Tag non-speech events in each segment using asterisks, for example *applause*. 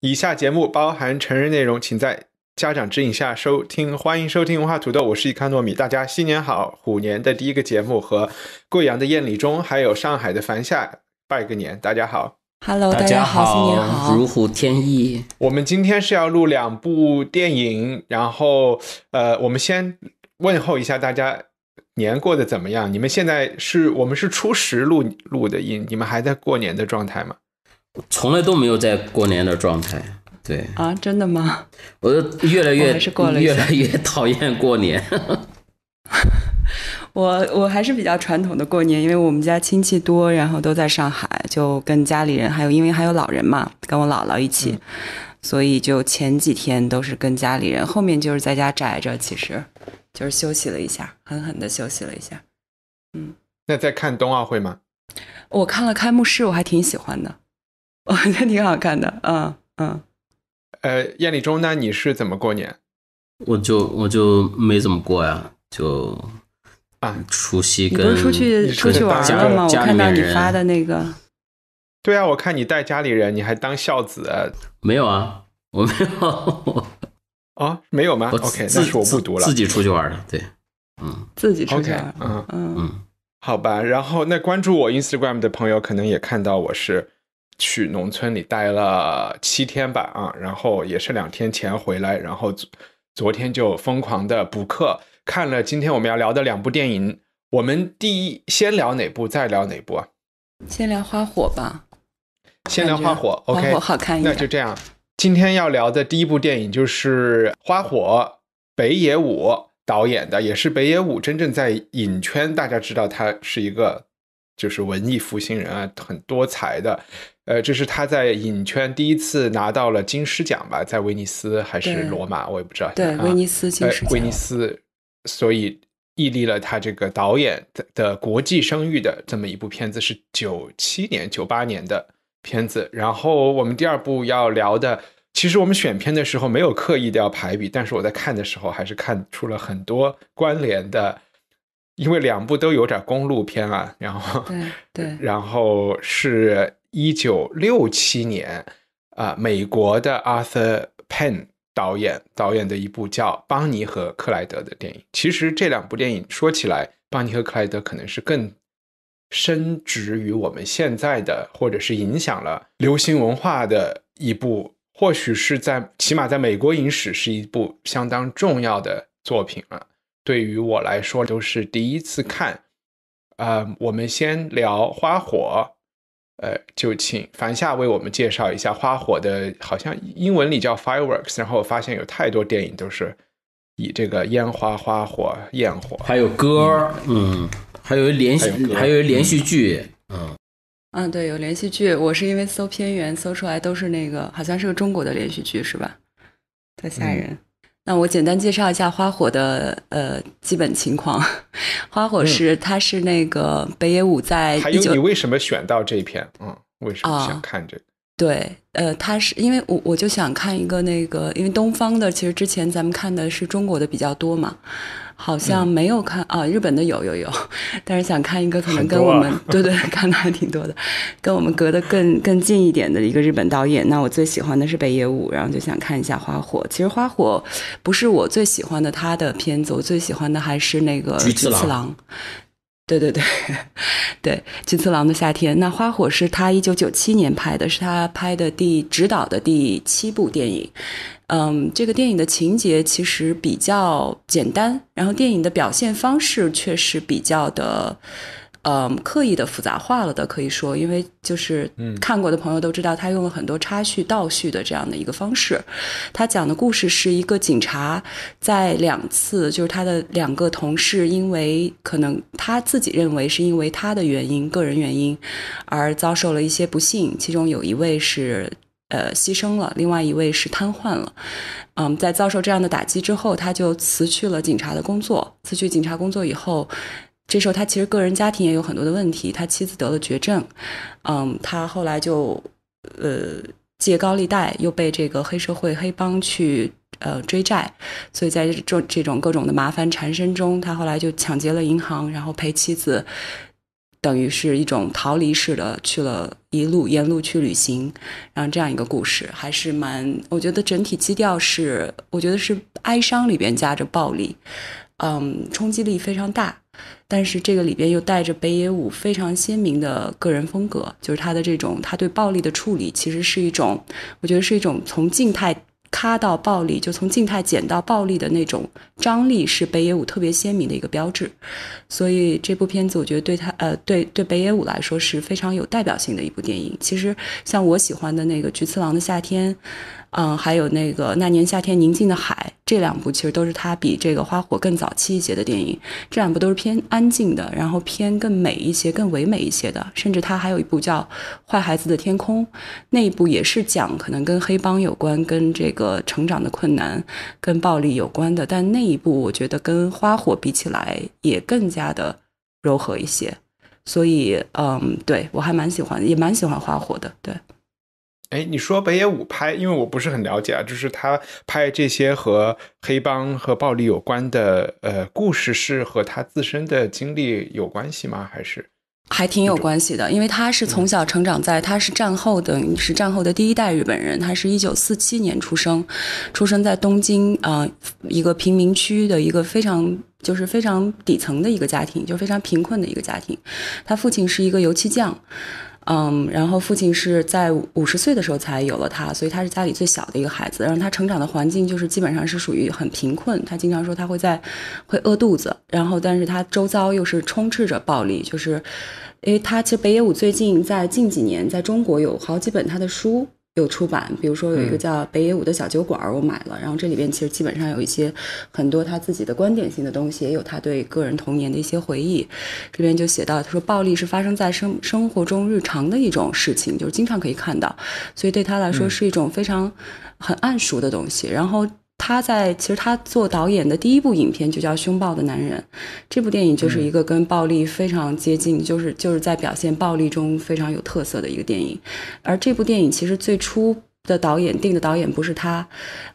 以下节目包含成人内容，请在家长指引下收听。欢迎收听文化土豆，我是伊康糯米。大家新年好！虎年的第一个节目和贵阳的宴礼中，还有上海的樊夏拜个年。大家好，Hello，大家好，新年好，如虎添翼。我们今天是要录两部电影，然后呃，我们先问候一下大家，年过得怎么样？你们现在是我们是初十录录的音，你们还在过年的状态吗？从来都没有在过年的状态，对啊，真的吗？我越来越越来越讨厌过年。*laughs* 我我还是比较传统的过年，因为我们家亲戚多，然后都在上海，就跟家里人还有因为还有老人嘛，跟我姥姥一起，所以就前几天都是跟家里人，后面就是在家宅着，其实就是休息了一下，狠狠的休息了一下。嗯，那在看冬奥会吗？我看了开幕式，我还挺喜欢的。我觉得挺好看的，嗯嗯，呃，燕礼中，那你是怎么过年？我就我就没怎么过呀，就啊，除夕跟出去出去玩了吗？我看到你发的那个，*laughs* 对啊，我看你带家里人，你还当孝子？没有啊，我没有，*laughs* 哦，没有吗？OK，那是我不读了，自己出去玩的。对，嗯，自己出去玩，嗯嗯嗯，好吧，然后那关注我 Instagram 的朋友可能也看到我是。去农村里待了七天吧，啊，然后也是两天前回来，然后昨天就疯狂的补课，看了今天我们要聊的两部电影，我们第一先聊哪部，再聊哪部啊？先聊《花火》吧，先聊《花火》，OK，好看一点，那就这样。今天要聊的第一部电影就是《花火》，北野武导演的，也是北野武真正在影圈大家知道他是一个就是文艺复兴人啊，很多才的。呃，这是他在影圈第一次拿到了金狮奖吧？在威尼斯还是罗马，我也不知道。对，威尼斯金狮奖。威尼斯，所以屹立了他这个导演的国际声誉的这么一部片子是九七年、九八年的片子。然后我们第二部要聊的，其实我们选片的时候没有刻意的要排比，但是我在看的时候还是看出了很多关联的，因为两部都有点公路片啊。然后对，然后是。一九六七年，啊，美国的 Arthur Penn 导演导演的一部叫《邦尼和克莱德》的电影。其实这两部电影说起来，《邦尼和克莱德》可能是更深植于我们现在的，或者是影响了流行文化的一部。或许是在，起码在美国影史是一部相当重要的作品了。对于我来说，都是第一次看。啊，我们先聊花火。呃，就请樊夏为我们介绍一下花火的，好像英文里叫 fireworks。然后我发现有太多电影都是以这个烟花、花火、焰火，还有歌嗯，还有连续，还有连续剧，嗯，嗯，对，有连续剧。我是因为搜片源搜出来都是那个，好像是个中国的连续剧，是吧？太吓人。那我简单介绍一下花火的呃基本情况。花火是，他是那个北野武在。还有你为什么选到这篇嗯，为什么想看这个？对，呃，他是因为我我就想看一个那个，因为东方的其实之前咱们看的是中国的比较多嘛，好像没有看啊，日本的有有有，但是想看一个可能跟我们对对 *laughs* 看的还挺多的，跟我们隔得更更近一点的一个日本导演。那我最喜欢的是北野武，然后就想看一下《花火》。其实《花火》不是我最喜欢的他的片子，我最喜欢的还是那个菊次郎。对对 *laughs* 对，对金次郎的夏天，那花火是他一九九七年拍的，是他拍的第执导的第七部电影。嗯，这个电影的情节其实比较简单，然后电影的表现方式确实比较的。嗯，刻意的复杂化了的可以说，因为就是看过的朋友都知道，他用了很多插叙、倒叙的这样的一个方式。他讲的故事是一个警察在两次，就是他的两个同事，因为可能他自己认为是因为他的原因、个人原因，而遭受了一些不幸。其中有一位是呃牺牲了，另外一位是瘫痪了。嗯，在遭受这样的打击之后，他就辞去了警察的工作。辞去警察工作以后。这时候他其实个人家庭也有很多的问题，他妻子得了绝症，嗯，他后来就呃借高利贷，又被这个黑社会黑帮去呃追债，所以在这这种各种的麻烦缠身中，他后来就抢劫了银行，然后陪妻子等于是一种逃离式的去了一路沿路去旅行，然后这样一个故事还是蛮，我觉得整体基调是我觉得是哀伤里边夹着暴力，嗯，冲击力非常大。但是这个里边又带着北野武非常鲜明的个人风格，就是他的这种他对暴力的处理，其实是一种，我觉得是一种从静态咔到暴力，就从静态剪到暴力的那种张力，是北野武特别鲜明的一个标志。所以这部片子，我觉得对他，呃，对对北野武来说是非常有代表性的一部电影。其实像我喜欢的那个《菊次郎的夏天》。嗯，还有那个《那年夏天宁静的海》，这两部其实都是他比这个《花火》更早期一些的电影。这两部都是偏安静的，然后偏更美一些、更唯美一些的。甚至他还有一部叫《坏孩子的天空》，那一部也是讲可能跟黑帮有关、跟这个成长的困难、跟暴力有关的。但那一部我觉得跟《花火》比起来也更加的柔和一些。所以，嗯，对我还蛮喜欢，也蛮喜欢《花火》的，对。哎，你说北野武拍，因为我不是很了解啊，就是他拍这些和黑帮和暴力有关的呃故事，是和他自身的经历有关系吗？还是还挺有关系的，因为他是从小成长在，他是战后的，是战后的第一代日本人，他是一九四七年出生，出生在东京啊一个贫民区的一个非常就是非常底层的一个家庭，就非常贫困的一个家庭，他父亲是一个油漆匠。嗯，然后父亲是在五十岁的时候才有了他，所以他是家里最小的一个孩子。然后他成长的环境就是基本上是属于很贫困，他经常说他会在，会饿肚子。然后，但是他周遭又是充斥着暴力，就是，因为他其实北野武最近在近几年在中国有好几本他的书。有出版，比如说有一个叫北野武的小酒馆，我买了。然后这里边其实基本上有一些很多他自己的观点性的东西，也有他对个人童年的一些回忆。这边就写到，他说暴力是发生在生生活中日常的一种事情，就是经常可以看到，所以对他来说是一种非常很暗熟的东西。然后。他在其实他做导演的第一部影片就叫《凶暴的男人》，这部电影就是一个跟暴力非常接近，就是就是在表现暴力中非常有特色的一个电影，而这部电影其实最初。的导演定的导演不是他，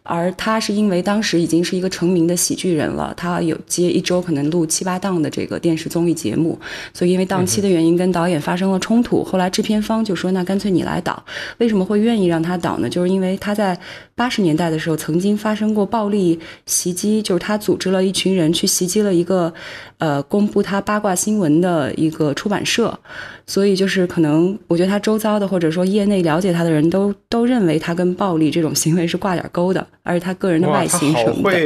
而他是因为当时已经是一个成名的喜剧人了，他有接一周可能录七八档的这个电视综艺节目，所以因为档期的原因跟导演发生了冲突。后来制片方就说：“那干脆你来导。”为什么会愿意让他导呢？就是因为他在八十年代的时候曾经发生过暴力袭击，就是他组织了一群人去袭击了一个呃公布他八卦新闻的一个出版社，所以就是可能我觉得他周遭的或者说业内了解他的人都都认为。他跟暴力这种行为是挂点钩的，而且他个人的外形什么的，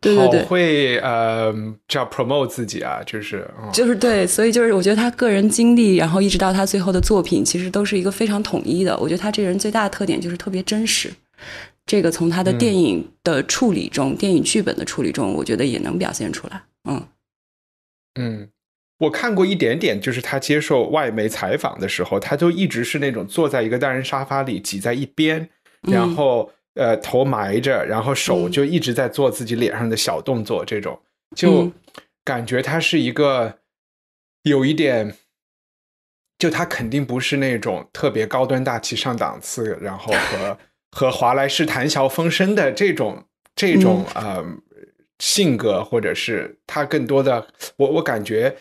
对对对，会呃叫 promote 自己啊，就是就是对，所以就是我觉得他个人经历，然后一直到他最后的作品，其实都是一个非常统一的。我觉得他这个人最大的特点就是特别真实，这个从他的电影的处理中、电影剧本的处理中，我觉得也能表现出来。嗯嗯。我看过一点点，就是他接受外媒采访的时候，他就一直是那种坐在一个单人沙发里，挤在一边，然后呃头埋着，然后手就一直在做自己脸上的小动作，这种就感觉他是一个有一点，就他肯定不是那种特别高端大气上档次，然后和和华莱士谈笑风生的这种这种呃性格，或者是他更多的，我我感觉。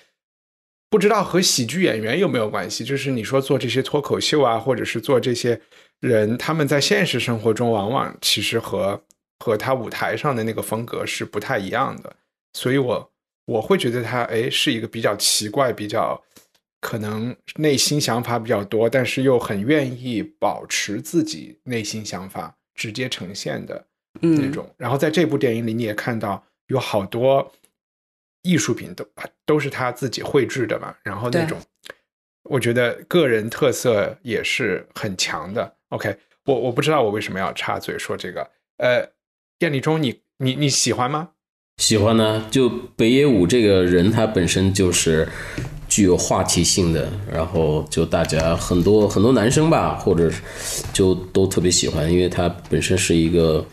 不知道和喜剧演员有没有关系？就是你说做这些脱口秀啊，或者是做这些人，他们在现实生活中往往其实和和他舞台上的那个风格是不太一样的。所以，我我会觉得他哎是一个比较奇怪、比较可能内心想法比较多，但是又很愿意保持自己内心想法直接呈现的那种。然后在这部电影里，你也看到有好多。艺术品都都是他自己绘制的嘛，然后那种我觉得个人特色也是很强的。OK，我我不知道我为什么要插嘴说这个。呃，艳丽中你你你喜欢吗？喜欢呢。就北野武这个人他本身就是具有话题性的，然后就大家很多很多男生吧，或者就都特别喜欢，因为他本身是一个，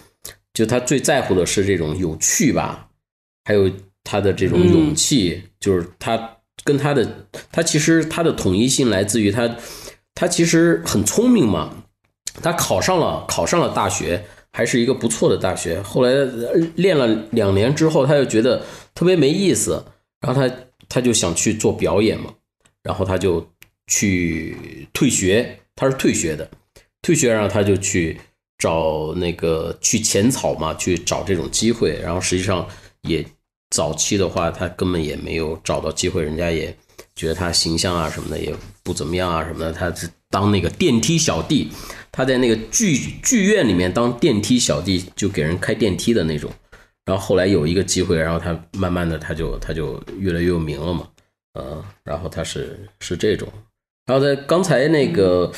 就他最在乎的是这种有趣吧，还有。他的这种勇气，就是他跟他的他其实他的统一性来自于他，他其实很聪明嘛，他考上了，考上了大学，还是一个不错的大学。后来练了两年之后，他又觉得特别没意思，然后他他就想去做表演嘛，然后他就去退学，他是退学的，退学然后他就去找那个去浅草嘛，去找这种机会，然后实际上也。早期的话，他根本也没有找到机会，人家也觉得他形象啊什么的也不怎么样啊什么的。他是当那个电梯小弟，他在那个剧剧院里面当电梯小弟，就给人开电梯的那种。然后后来有一个机会，然后他慢慢的他就他就越来越有名了嘛，嗯，然后他是是这种。然后在刚才那个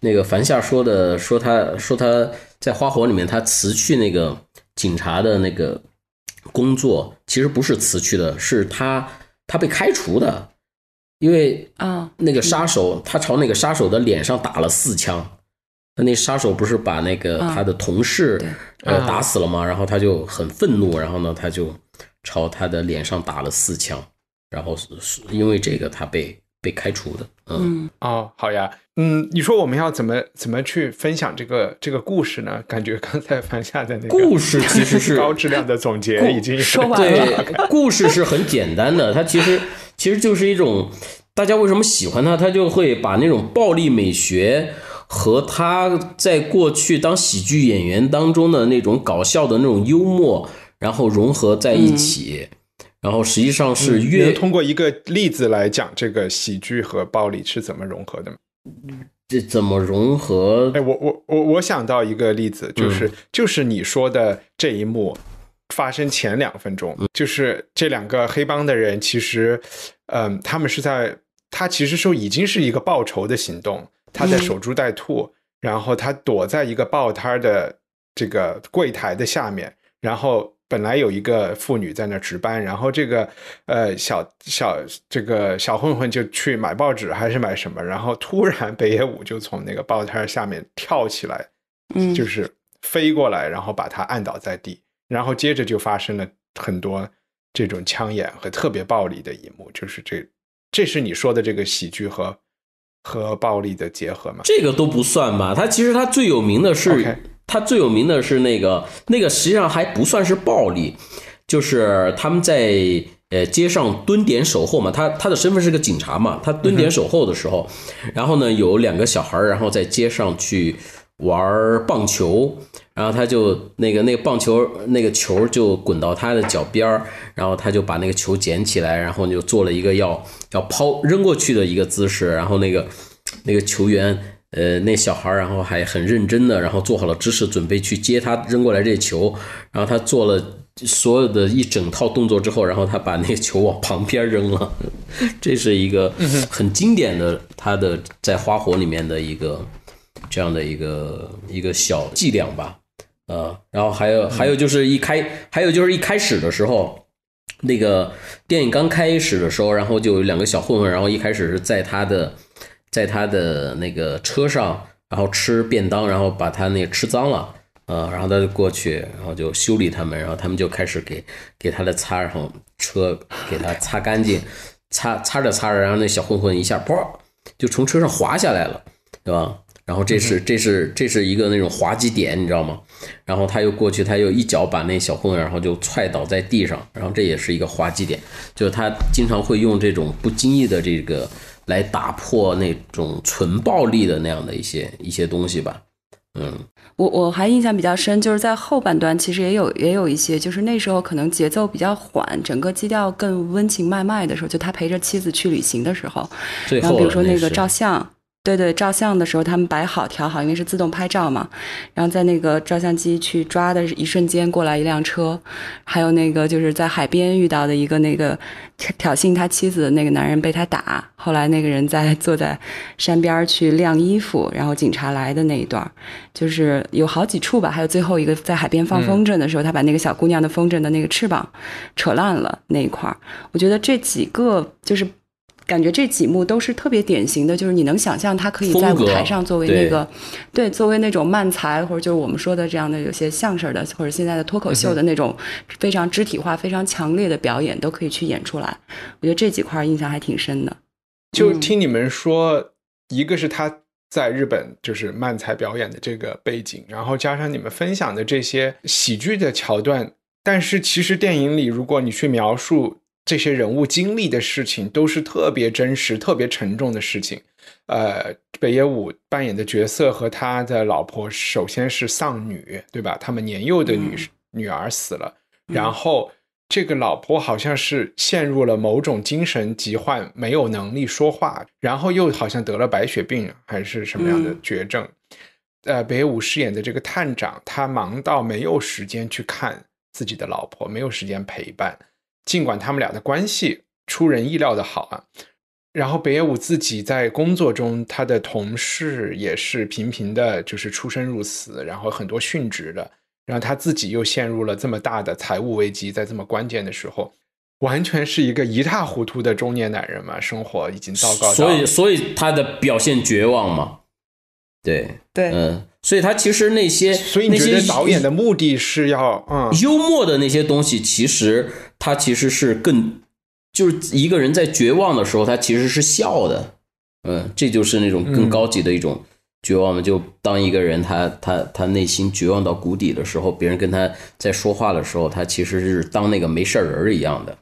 那个樊夏说的说他说他在花火里面他辞去那个警察的那个。工作其实不是辞去的，是他他被开除的，因为啊，那个杀手他朝那个杀手的脸上打了四枪，那杀手不是把那个他的同事呃打死了吗？然后他就很愤怒，然后呢他就朝他的脸上打了四枪，然后因为这个他被。被开除的，嗯，哦，好呀，嗯，你说我们要怎么怎么去分享这个这个故事呢？感觉刚才凡夏的那个故事 *laughs* 其实是高质量的总结，已经说完了。故事是很简单的，它其实其实就是一种大家为什么喜欢他，他就会把那种暴力美学和他在过去当喜剧演员当中的那种搞笑的那种幽默，然后融合在一起。然后实际上是，能通过一个例子来讲这个喜剧和暴力是怎么融合的吗？这怎么融合？哎，我我我我想到一个例子，就是就是你说的这一幕发生前两分钟，就是这两个黑帮的人其实，嗯，他们是在他其实说已经是一个报仇的行动，他在守株待兔，然后他躲在一个报摊的这个柜台的下面，然后。本来有一个妇女在那值班，然后这个呃小小这个小混混就去买报纸还是买什么，然后突然北野武就从那个报摊下面跳起来，嗯，就是飞过来，然后把他按倒在地，然后接着就发生了很多这种枪眼和特别暴力的一幕，就是这这是你说的这个喜剧和和暴力的结合吗？这个都不算吧，他其实他最有名的是。他最有名的是那个那个，实际上还不算是暴力，就是他们在呃街上蹲点守候嘛。他他的身份是个警察嘛。他蹲点守候的时候，然后呢有两个小孩儿，然后在街上去玩棒球，然后他就那个那个棒球那个球就滚到他的脚边儿，然后他就把那个球捡起来，然后就做了一个要要抛扔过去的一个姿势，然后那个那个球员。呃，那小孩然后还很认真的，然后做好了姿势，准备去接他扔过来这球，然后他做了所有的一整套动作之后，然后他把那个球往旁边扔了，*laughs* 这是一个很经典的，他的在花火里面的一个这样的一个一个小伎俩吧，呃，然后还有还有就是一开，还有就是一开始的时候，那个电影刚开始的时候，然后就有两个小混混，然后一开始是在他的。在他的那个车上，然后吃便当，然后把他那个吃脏了，呃，然后他就过去，然后就修理他们，然后他们就开始给给他的擦然后车，给他擦干净，擦擦着擦着，然后那小混混一下啵就从车上滑下来了，对吧？然后这是这是这是一个那种滑稽点，你知道吗？然后他又过去，他又一脚把那小混，然后就踹倒在地上，然后这也是一个滑稽点，就是他经常会用这种不经意的这个。来打破那种纯暴力的那样的一些一些东西吧，嗯，我我还印象比较深，就是在后半段，其实也有也有一些，就是那时候可能节奏比较缓，整个基调更温情脉脉的时候，就他陪着妻子去旅行的时候，然后比如说那个照相。对对，照相的时候他们摆好调好，因为是自动拍照嘛。然后在那个照相机去抓的一瞬间，过来一辆车，还有那个就是在海边遇到的一个那个挑衅他妻子的那个男人被他打。后来那个人在 *laughs* 坐在山边去晾衣服，然后警察来的那一段，就是有好几处吧。还有最后一个在海边放风筝的时候，他把那个小姑娘的风筝的那个翅膀扯烂了那一块儿。我觉得这几个就是。感觉这几幕都是特别典型的，就是你能想象他可以在舞台上作为那个，对，作为那种慢才，或者就是我们说的这样的有些相声的，或者现在的脱口秀的那种非常肢体化、非常强烈的表演都可以去演出来。我觉得这几块印象还挺深的。就听你们说，一个是他在日本就是慢才表演的这个背景，然后加上你们分享的这些喜剧的桥段，但是其实电影里如果你去描述。这些人物经历的事情都是特别真实、特别沉重的事情。呃，北野武扮演的角色和他的老婆，首先是丧女，对吧？他们年幼的女女儿死了，然后这个老婆好像是陷入了某种精神疾患，没有能力说话，然后又好像得了白血病还是什么样的绝症。呃，北野武饰演的这个探长，他忙到没有时间去看自己的老婆，没有时间陪伴。尽管他们俩的关系出人意料的好啊，然后北野武自己在工作中，他的同事也是频频的，就是出生入死，然后很多殉职的，然后他自己又陷入了这么大的财务危机，在这么关键的时候，完全是一个一塌糊涂的中年男人嘛，生活已经糟糕，所以所以他的表现绝望嘛，对对嗯。所以，他其实那些所以那些导演的目的是要，嗯，幽默的那些东西，其实他其实是更，就是一个人在绝望的时候，他其实是笑的，嗯，这就是那种更高级的一种绝望的。就当一个人他他他内心绝望到谷底的时候，别人跟他在说话的时候，他其实是当那个没事人一样的。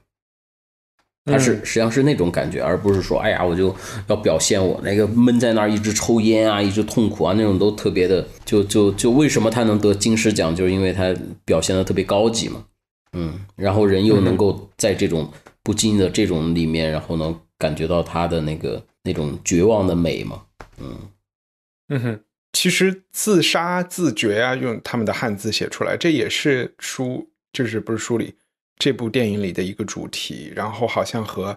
他是实际上是那种感觉，而不是说，哎呀，我就要表现我那个闷在那儿一直抽烟啊，一直痛苦啊，那种都特别的，就就就为什么他能得金狮奖，就是因为他表现的特别高级嘛，嗯，然后人又能够在这种不意的这种里面，然后能感觉到他的那个那种绝望的美嘛，嗯嗯哼，其实自杀自觉啊，用他们的汉字写出来，这也是书，就是不是书里。这部电影里的一个主题，然后好像和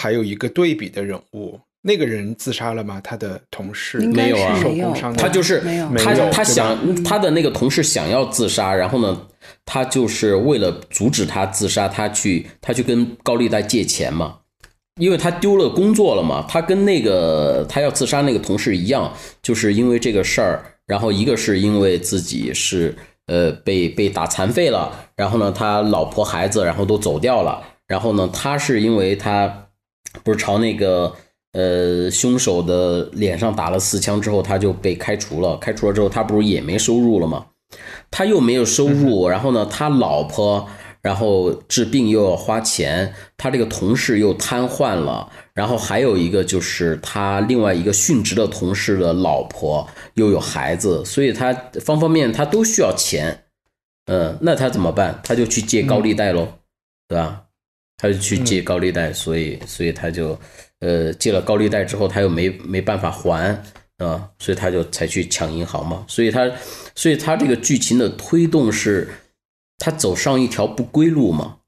还有一个对比的人物，那个人自杀了吗？他的同事没有啊，他就是没有，他他想他的那个同事想要自杀，然后呢，他就是为了阻止他自杀，他去他去跟高利贷借钱嘛，因为他丢了工作了嘛，他跟那个他要自杀那个同事一样，就是因为这个事儿，然后一个是因为自己是。呃，被被打残废了，然后呢，他老婆孩子，然后都走掉了，然后呢，他是因为他不是朝那个呃凶手的脸上打了四枪之后，他就被开除了，开除了之后，他不是也没收入了吗？他又没有收入，然后呢，他老婆然后治病又要花钱，他这个同事又瘫痪了。然后还有一个就是他另外一个殉职的同事的老婆又有孩子，所以他方方面面他都需要钱，嗯，那他怎么办？他就去借高利贷喽，对吧？他就去借高利贷，所以所以他就，呃，借了高利贷之后他又没没办法还，啊，所以他就才去抢银行嘛。所以他所以他这个剧情的推动是，他走上一条不归路嘛。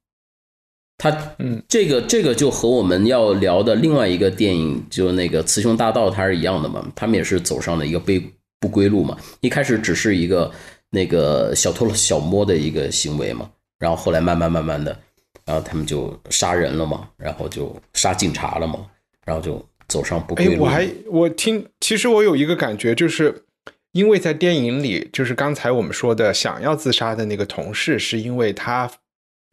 他，嗯，这个这个就和我们要聊的另外一个电影，就那个《雌雄大盗》，它是一样的嘛？他们也是走上了一个被不归路嘛？一开始只是一个那个小偷小摸的一个行为嘛，然后后来慢慢慢慢的，然后他们就杀人了嘛，然后就杀警察了嘛，然后就走上不归路。哎，我还我听，其实我有一个感觉，就是因为在电影里，就是刚才我们说的想要自杀的那个同事，是因为他。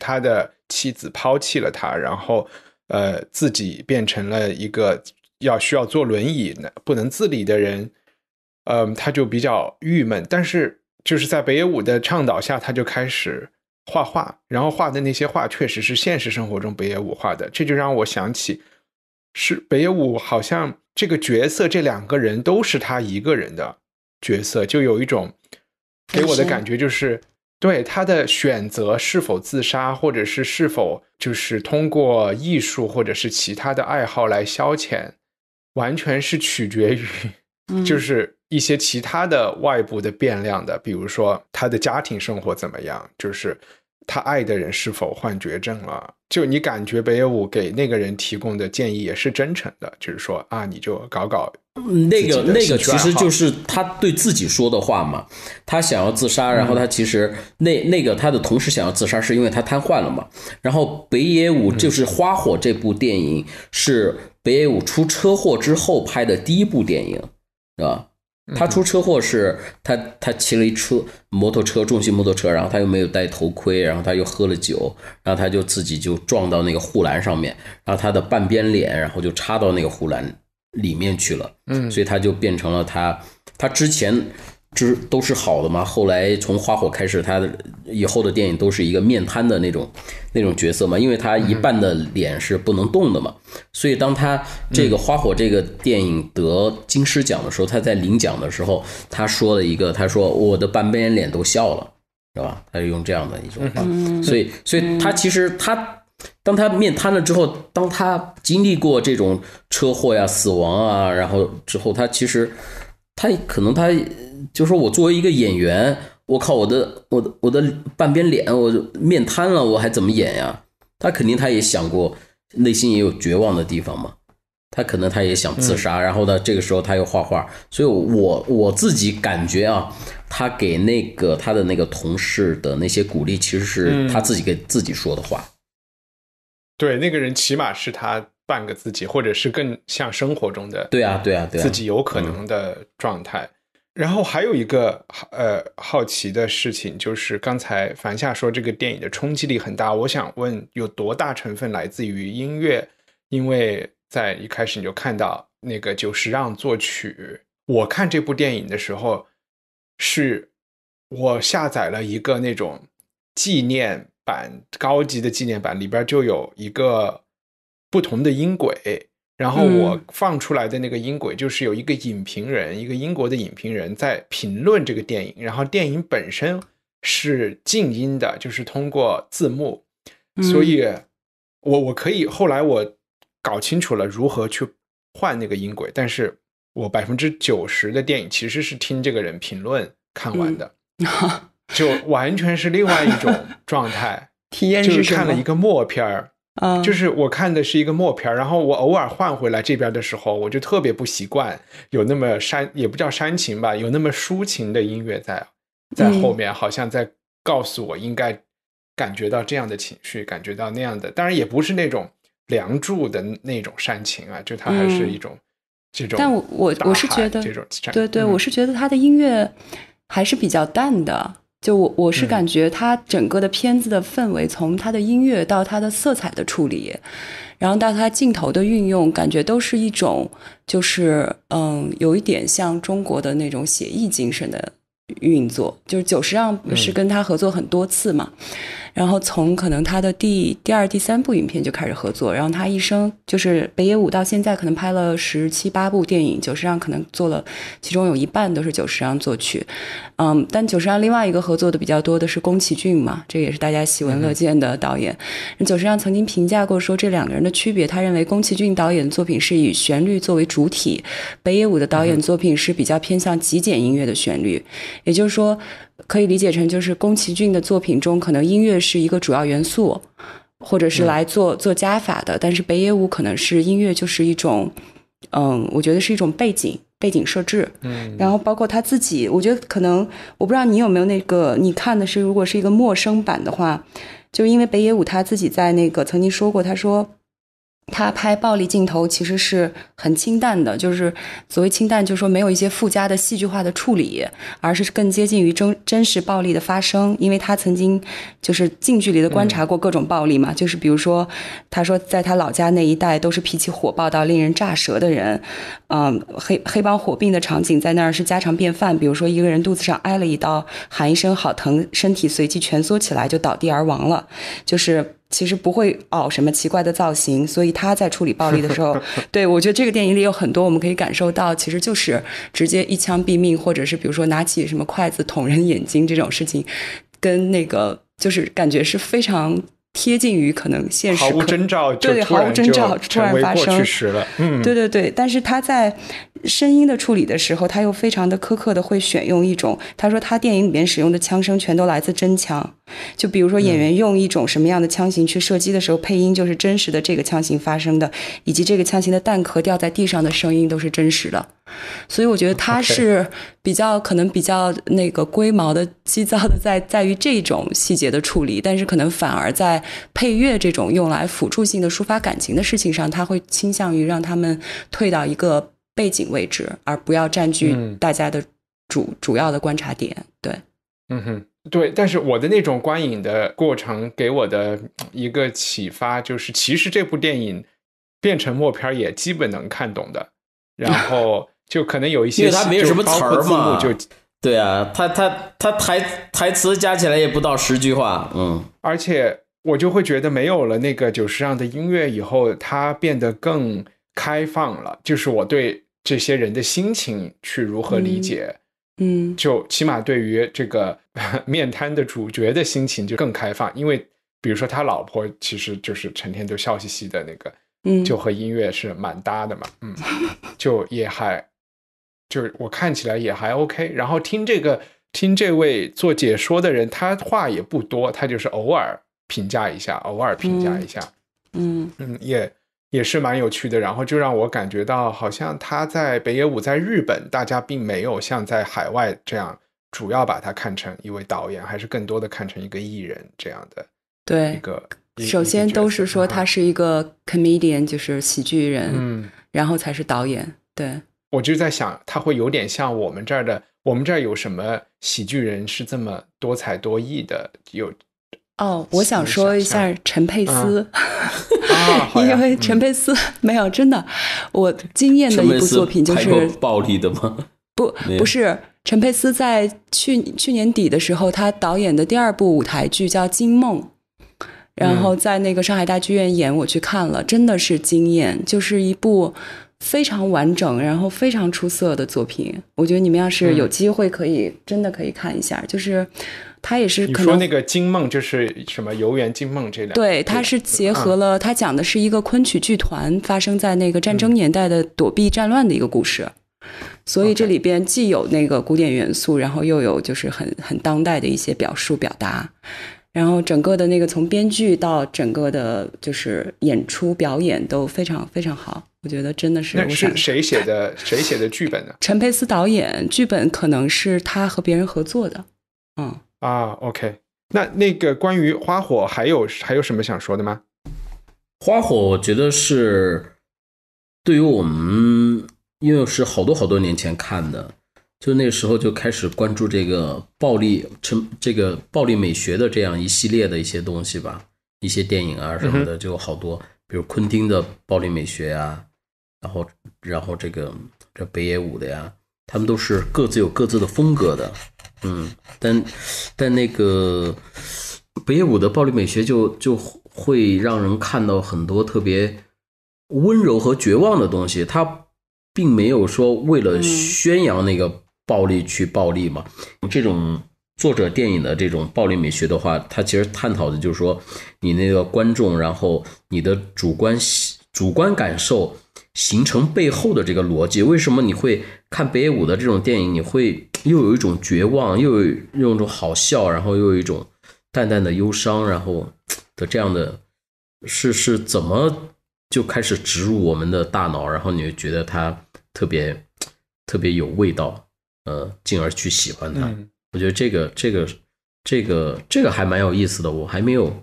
他的妻子抛弃了他，然后，呃，自己变成了一个要需要坐轮椅、不能自理的人，嗯，他就比较郁闷。但是就是在北野武的倡导下，他就开始画画，然后画的那些画确实是现实生活中北野武画的。这就让我想起，是北野武好像这个角色，这两个人都是他一个人的角色，就有一种给我的感觉就是。对他的选择是否自杀，或者是是否就是通过艺术或者是其他的爱好来消遣，完全是取决于，*laughs* 就是一些其他的外部的变量的，比如说他的家庭生活怎么样，就是。他爱的人是否患绝症了？就你感觉北野武给那个人提供的建议也是真诚的，就是说啊，你就搞搞那个那个，其实就是他对自己说的话嘛。他想要自杀，然后他其实那那个他的同事想要自杀是因为他瘫痪了嘛。然后北野武就是《花火》这部电影是北野武出车祸之后拍的第一部电影，啊。吧？他出车祸是，他他骑了一车摩托车，重型摩托车，然后他又没有戴头盔，然后他又喝了酒，然后他就自己就撞到那个护栏上面，然后他的半边脸，然后就插到那个护栏里面去了，嗯，所以他就变成了他他之前。是都是好的嘛？后来从花火开始，他以后的电影都是一个面瘫的那种那种角色嘛，因为他一半的脸是不能动的嘛。所以当他这个花火这个电影得金狮奖的时候，他在领奖的时候，他说了一个，他说我的半边脸都笑了，是吧？他就用这样的一种话。所以，所以他其实他当他面瘫了之后，当他经历过这种车祸呀、死亡啊，然后之后，他其实他可能他。就说我作为一个演员，我靠，我的我的我的半边脸，我面瘫了，我还怎么演呀？他肯定他也想过，内心也有绝望的地方嘛。他可能他也想自杀，然后呢，这个时候他又画画。所以，我我自己感觉啊，他给那个他的那个同事的那些鼓励，其实是他自己给自己说的话。对，那个人起码是他半个自己，或者是更像生活中的对啊对啊对啊，自己有可能的状态。然后还有一个呃好奇的事情，就是刚才樊夏说这个电影的冲击力很大，我想问有多大成分来自于音乐？因为在一开始你就看到那个久石让作曲。我看这部电影的时候，是我下载了一个那种纪念版高级的纪念版，里边就有一个不同的音轨。然后我放出来的那个音轨，就是有一个影评人，一个英国的影评人在评论这个电影。然后电影本身是静音的，就是通过字幕。所以，我我可以后来我搞清楚了如何去换那个音轨，但是我百分之九十的电影其实是听这个人评论看完的，就完全是另外一种状态 *laughs* 体验。就是看了一个默片儿。就是我看的是一个默片，然后我偶尔换回来这边的时候，我就特别不习惯有那么煽，也不叫煽情吧，有那么抒情的音乐在在后面，好像在告诉我应该感觉到这样的情绪，感觉到那样的。当然也不是那种梁祝的那种煽情啊，就它还是一种这种。但我我我是觉得对对，我是觉得它的音乐还是比较淡的。就我我是感觉他整个的片子的氛围，从他的音乐到他的色彩的处理，然后到他镜头的运用，感觉都是一种，就是嗯，有一点像中国的那种写意精神的运作。就是久石让是跟他合作很多次嘛。然后从可能他的第第二、第三部影片就开始合作，然后他一生就是北野武到现在可能拍了十七八部电影，久石让可能做了，其中有一半都是久石让作曲，嗯，但久石让另外一个合作的比较多的是宫崎骏嘛，这也是大家喜闻乐见的导演。久石让曾经评价过说，这两个人的区别，他认为宫崎骏导演的作品是以旋律作为主体，北野武的导演作品是比较偏向极简音乐的旋律，也就是说。可以理解成就是宫崎骏的作品中，可能音乐是一个主要元素，或者是来做做加法的。但是北野武可能是音乐就是一种，嗯，我觉得是一种背景背景设置。嗯，然后包括他自己，我觉得可能我不知道你有没有那个，你看的是如果是一个陌生版的话，就因为北野武他自己在那个曾经说过，他说。他拍暴力镜头其实是很清淡的，就是所谓清淡，就是说没有一些附加的戏剧化的处理，而是更接近于真真实暴力的发生。因为他曾经就是近距离的观察过各种暴力嘛，就是比如说，他说在他老家那一带都是脾气火爆到令人炸舌的人，嗯，黑黑帮火并的场景在那儿是家常便饭。比如说一个人肚子上挨了一刀，喊一声“好疼”，身体随即蜷缩起来就倒地而亡了，就是。其实不会凹什么奇怪的造型，所以他在处理暴力的时候，*laughs* 对我觉得这个电影里有很多我们可以感受到，其实就是直接一枪毙命，或者是比如说拿起什么筷子捅人眼睛这种事情，跟那个就是感觉是非常贴近于可能现实。毫无征兆毫无征兆突然发生。嗯，对对对，但是他在。声音的处理的时候，他又非常的苛刻的会选用一种，他说他电影里面使用的枪声全都来自真枪，就比如说演员用一种什么样的枪型去射击的时候，配音就是真实的这个枪型发生的，以及这个枪型的弹壳掉在地上的声音都是真实的。所以我觉得他是比较可能比较那个龟毛的、急躁的在在于这种细节的处理，但是可能反而在配乐这种用来辅助性的抒发感情的事情上，他会倾向于让他们退到一个。背景位置，而不要占据大家的主主要的观察点。对，嗯哼，对。但是我的那种观影的过程给我的一个启发就是，其实这部电影变成默片也基本能看懂的。然后 *laughs* 就可能有一些，因为它没有什么词儿嘛，就对啊，他他他台台词加起来也不到十句话，嗯。而且我就会觉得没有了那个久石让的音乐以后，它变得更。开放了，就是我对这些人的心情去如何理解，嗯，就起码对于这个 *laughs* 面瘫的主角的心情就更开放，因为比如说他老婆其实就是成天都笑嘻嘻的那个，嗯，就和音乐是蛮搭的嘛，嗯，*laughs* 就也还，就是我看起来也还 OK，然后听这个听这位做解说的人，他话也不多，他就是偶尔评价一下，偶尔评价一下，嗯嗯也。也是蛮有趣的，然后就让我感觉到，好像他在北野武在日本，大家并没有像在海外这样主要把他看成一位导演，还是更多的看成一个艺人这样的。对，一个首先都是说他是一个 comedian，就是喜剧人，嗯，然后才是导演。对，我就在想，他会有点像我们这儿的，我们这儿有什么喜剧人是这么多才多艺的？有。哦，我想说一下 *laughs* 陈佩斯，因为陈佩斯没有真的我惊艳的一部作品就是暴力的吗？不，不是陈佩斯在去去年底的时候，他导演的第二部舞台剧叫《惊梦》，然后在那个上海大剧院演，我去看了，真的是惊艳，就是一部非常完整，然后非常出色的作品。我觉得你们要是有机会，可以真的可以看一下，就是。他也是。你说那个《惊梦》就是什么游园惊梦这类？对，它是结合了，它讲的是一个昆曲剧团发生在那个战争年代的躲避战乱的一个故事，所以这里边既有那个古典元素，然后又有就是很很当代的一些表述表达，然后整个的那个从编剧到整个的就是演出表演都非常非常好，我觉得真的是。那是谁写的？*laughs* 谁写的剧本呢？陈佩斯导演，剧本可能是他和别人合作的，嗯。啊，OK，那那个关于花火还有还有什么想说的吗？花火，我觉得是对于我们，因为是好多好多年前看的，就那时候就开始关注这个暴力、成这个暴力美学的这样一系列的一些东西吧，一些电影啊什么的就好多，比如昆汀的暴力美学啊，然后然后这个这北野武的呀，他们都是各自有各自的风格的。嗯，但但那个北野武的暴力美学就就会让人看到很多特别温柔和绝望的东西。他并没有说为了宣扬那个暴力去暴力嘛。这种作者电影的这种暴力美学的话，他其实探讨的就是说，你那个观众，然后你的主观。主观感受形成背后的这个逻辑，为什么你会看北野武的这种电影？你会又有一种绝望，又有一种好笑，然后又有一种淡淡的忧伤，然后的这样的，是是怎么就开始植入我们的大脑？然后你就觉得它特别特别有味道，呃，进而去喜欢它。我觉得这个这个这个这个还蛮有意思的，我还没有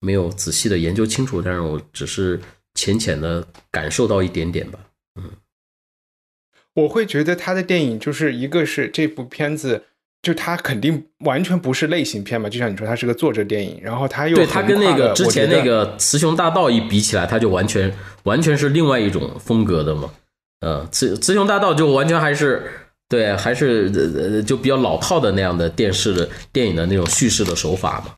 没有仔细的研究清楚，但是我只是。浅浅的感受到一点点吧，嗯，我会觉得他的电影就是一个是这部片子，就他肯定完全不是类型片嘛，就像你说他是个作者电影，然后他又对他跟那个之前那个《雌雄大盗》一比起来，他就完全完全是另外一种风格的嘛，呃，雌雌雄大盗就完全还是对，还是呃就比较老套的那样的电视的电影的那种叙事的手法嘛，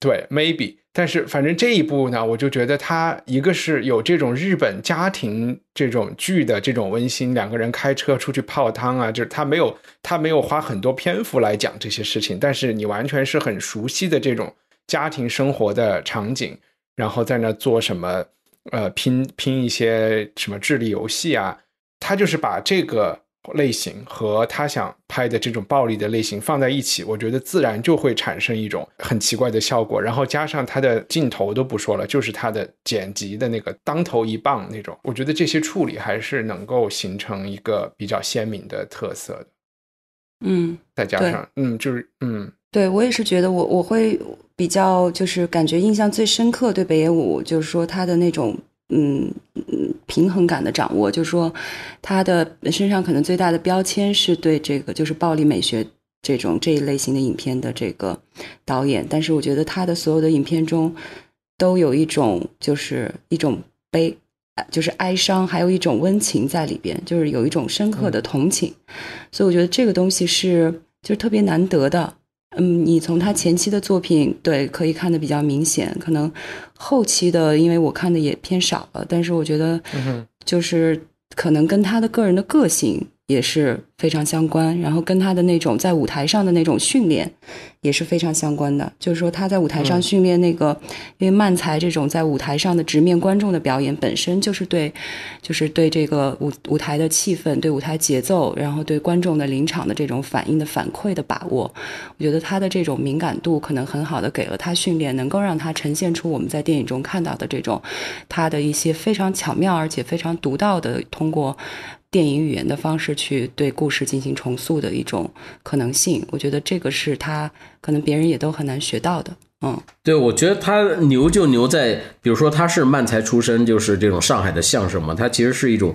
对，maybe。但是反正这一部呢，我就觉得他一个是有这种日本家庭这种剧的这种温馨，两个人开车出去泡汤啊，就是他没有他没有花很多篇幅来讲这些事情，但是你完全是很熟悉的这种家庭生活的场景，然后在那做什么，呃，拼拼一些什么智力游戏啊，他就是把这个。类型和他想拍的这种暴力的类型放在一起，我觉得自然就会产生一种很奇怪的效果。然后加上他的镜头都不说了，就是他的剪辑的那个当头一棒那种，我觉得这些处理还是能够形成一个比较鲜明的特色的。嗯，再加上嗯，就是嗯，对我也是觉得我我会比较就是感觉印象最深刻对北野武就是说他的那种。嗯嗯，平衡感的掌握，就是说，他的身上可能最大的标签是对这个就是暴力美学这种这一类型的影片的这个导演，但是我觉得他的所有的影片中都有一种就是一种悲，就是哀伤，还有一种温情在里边，就是有一种深刻的同情，所以我觉得这个东西是就是特别难得的。嗯，你从他前期的作品对可以看得比较明显，可能后期的因为我看的也偏少了，但是我觉得就是可能跟他的个人的个性。也是非常相关，然后跟他的那种在舞台上的那种训练也是非常相关的。就是说他在舞台上训练那个，因为慢才这种在舞台上的直面观众的表演本身就是对，就是对这个舞舞台的气氛、对舞台节奏，然后对观众的临场的这种反应的反馈的把握，我觉得他的这种敏感度可能很好的给了他训练，能够让他呈现出我们在电影中看到的这种他的一些非常巧妙而且非常独到的通过。电影语言的方式去对故事进行重塑的一种可能性，我觉得这个是他可能别人也都很难学到的。嗯，对，我觉得他牛就牛在，比如说他是慢才出身，就是这种上海的相声嘛，他其实是一种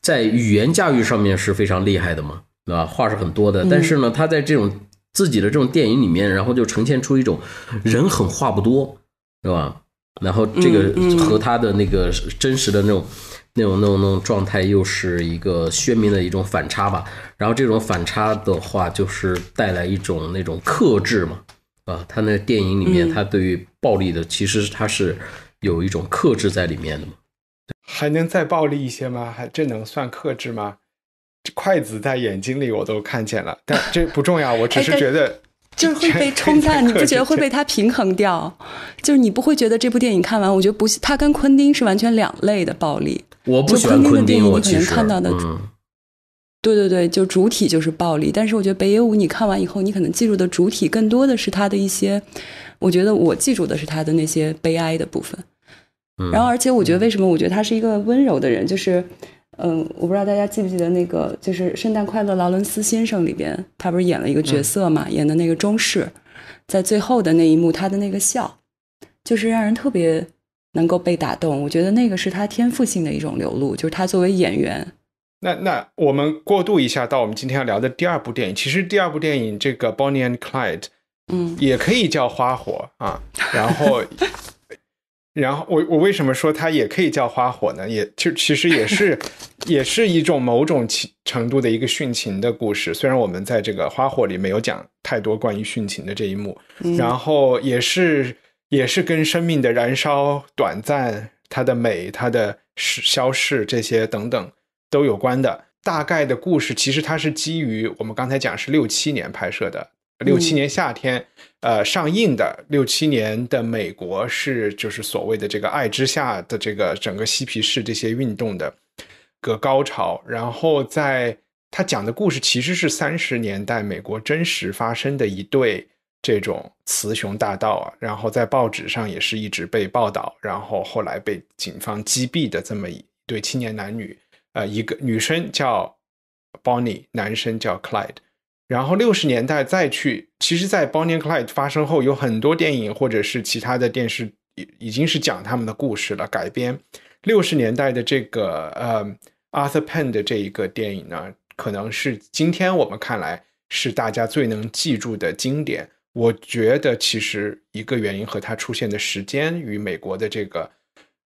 在语言驾驭上面是非常厉害的嘛，对吧？话是很多的，但是呢，他在这种自己的这种电影里面，然后就呈现出一种人狠话不多，对吧？然后这个和他的那个真实的那种。那种那种那种状态又是一个鲜明的一种反差吧，然后这种反差的话，就是带来一种那种克制嘛，啊，他那电影里面他对于暴力的，其实他是有一种克制在里面的嘛，还能再暴力一些吗？还这能算克制吗？筷子在眼睛里我都看见了，但这不重要，我只是觉得。就是会被冲淡，*laughs* 你不觉得会被它平衡掉？就是你不会觉得这部电影看完，我觉得不，它跟昆汀是完全两类的暴力。我不喜欢昆汀的电影，你可能看到的，对对对，就主体就是暴力。但是我觉得北野武，你看完以后，你可能记住的主体更多的是他的一些，我觉得我记住的是他的那些悲哀的部分。然后，而且我觉得为什么？我觉得他是一个温柔的人，就是。嗯，我不知道大家记不记得那个，就是《圣诞快乐，劳伦斯先生》里边，他不是演了一个角色嘛，演的那个中士，在最后的那一幕，他的那个笑，就是让人特别能够被打动。我觉得那个是他天赋性的一种流露，就是他作为演员。那那我们过渡一下到我们今天要聊的第二部电影，其实第二部电影这个《Bonnie and Clyde》，嗯，也可以叫花火啊，然后。然后我我为什么说它也可以叫花火呢？也就其实也是，*laughs* 也是一种某种程度的一个殉情的故事。虽然我们在这个花火里没有讲太多关于殉情的这一幕，然后也是也是跟生命的燃烧短暂、它的美、它的消逝这些等等都有关的。大概的故事其实它是基于我们刚才讲是六七年拍摄的。六七年夏天，呃，上映的六七年的美国是就是所谓的这个爱之下的这个整个嬉皮士这些运动的个高潮。然后，在他讲的故事其实是三十年代美国真实发生的一对这种雌雄大盗啊，然后在报纸上也是一直被报道，然后后来被警方击毙的这么一对青年男女，呃，一个女生叫 Bonnie，男生叫 Clyde。然后六十年代再去，其实，在 Bonnie and Clyde 发生后，有很多电影或者是其他的电视已已经是讲他们的故事了，改编。六十年代的这个呃 Arthur Penn 的这一个电影呢，可能是今天我们看来是大家最能记住的经典。我觉得其实一个原因和它出现的时间与美国的这个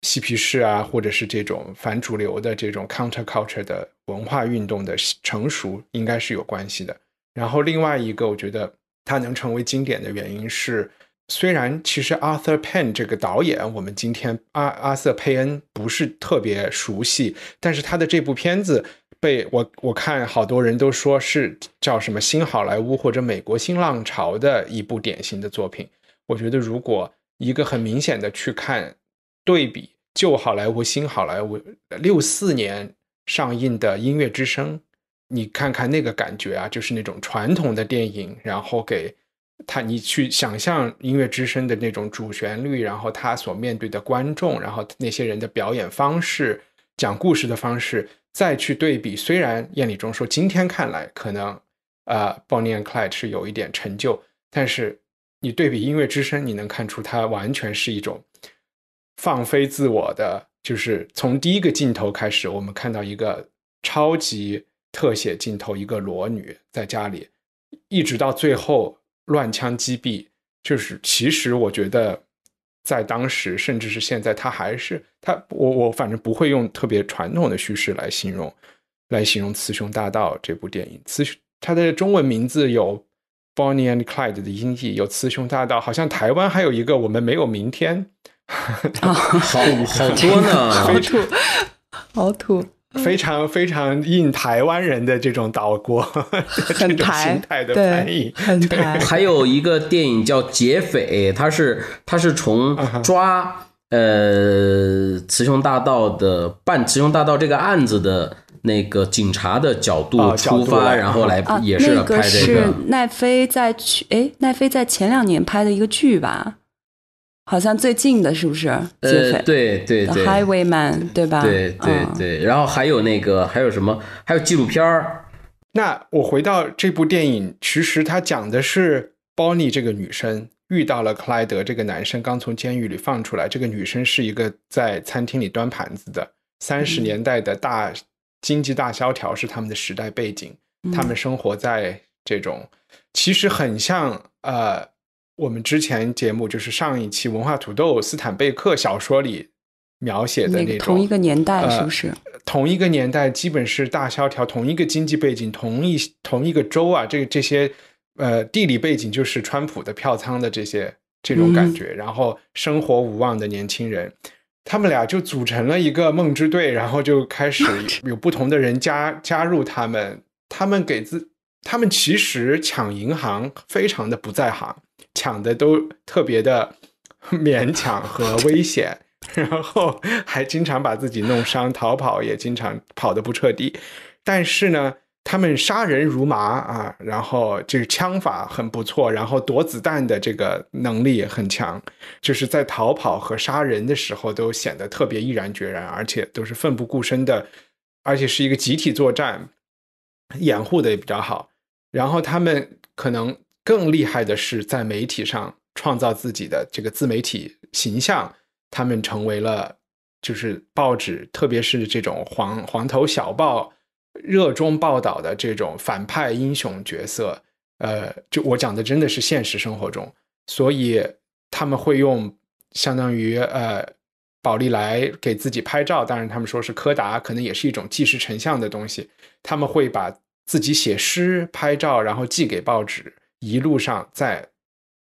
嬉皮士啊，或者是这种反主流的这种 Counter Culture 的文化运动的成熟应该是有关系的。然后另外一个，我觉得它能成为经典的原因是，虽然其实 Arthur Penn 这个导演，我们今天阿阿瑟佩恩不是特别熟悉，但是他的这部片子被我我看好多人都说是叫什么新好莱坞或者美国新浪潮的一部典型的作品。我觉得如果一个很明显的去看对比旧好莱坞、新好莱坞，六四年上映的《音乐之声》。你看看那个感觉啊，就是那种传统的电影，然后给他你去想象《音乐之声》的那种主旋律，然后他所面对的观众，然后那些人的表演方式、讲故事的方式，再去对比。虽然燕礼中说今天看来可能呃，Bonnie and Clyde 是有一点成就，但是你对比《音乐之声》，你能看出它完全是一种放飞自我的，就是从第一个镜头开始，我们看到一个超级。特写镜头，一个裸女在家里，一直到最后乱枪击毙。就是，其实我觉得，在当时甚至是现在，他还是他，我我反正不会用特别传统的叙事来形容，来形容《雌雄大盗》这部电影。雌，它的中文名字有 “Bonnie and Clyde” 的音译，有《雌雄大盗》。好像台湾还有一个，我们没有明天。*laughs* *laughs* 好好多呢，*laughs* 好土，好土。非常非常印台湾人的这种岛国、很台心态的翻译。对，还有一个电影叫《劫匪》，它是它是从抓呃《雌雄大盗》的办《雌雄大盗》这个案子的那个警察的角度出发，然后来也是拍这个。奈飞在去哎，奈飞在前两年拍的一个剧吧。好像最近的，是不是？呃，对对对，Highway Man，对吧？对对对，然后还有那个还有什么？还有纪录片儿。那我回到这部电影，其实它讲的是 Bonnie 这个女生遇到了克莱德这个男生，刚从监狱里放出来。这个女生是一个在餐厅里端盘子的。三十年代的大经济大萧条是他们的时代背景，他们生活在这种其实很像呃。我们之前节目就是上一期《文化土豆》斯坦贝克小说里描写的那种同一个年代是不是同一个年代？基本是大萧条，同一个经济背景，同一同一个州啊，这这些呃地理背景就是川普的票仓的这些这种感觉。然后生活无望的年轻人，他们俩就组成了一个梦之队，然后就开始有不同的人加加入他们。他们给自他们其实抢银行非常的不在行。抢的都特别的 *laughs* 勉强和危险，然后还经常把自己弄伤，逃跑也经常跑的不彻底。但是呢，他们杀人如麻啊，然后就是枪法很不错，然后躲子弹的这个能力也很强，就是在逃跑和杀人的时候都显得特别毅然决然，而且都是奋不顾身的，而且是一个集体作战，掩护的也比较好。然后他们可能。更厉害的是，在媒体上创造自己的这个自媒体形象，他们成为了就是报纸，特别是这种黄黄头小报热衷报道的这种反派英雄角色。呃，就我讲的真的是现实生活中，所以他们会用相当于呃宝丽来给自己拍照，当然他们说是柯达，可能也是一种即时成像的东西。他们会把自己写诗、拍照，然后寄给报纸。一路上在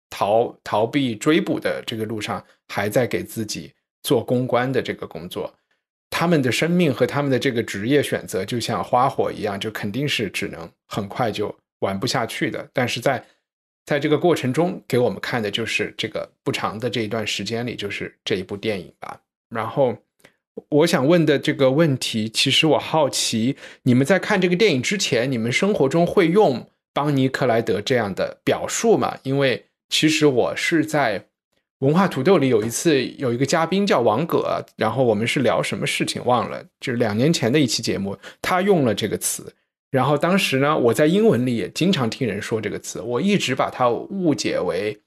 逃逃避追捕的这个路上，还在给自己做公关的这个工作，他们的生命和他们的这个职业选择，就像花火一样，就肯定是只能很快就玩不下去的。但是在在这个过程中，给我们看的就是这个不长的这一段时间里，就是这一部电影吧。然后我想问的这个问题，其实我好奇，你们在看这个电影之前，你们生活中会用？邦尼克莱德这样的表述嘛，因为其实我是在《文化土豆》里有一次有一个嘉宾叫王葛，然后我们是聊什么事情忘了，就是两年前的一期节目，他用了这个词，然后当时呢，我在英文里也经常听人说这个词，我一直把它误解为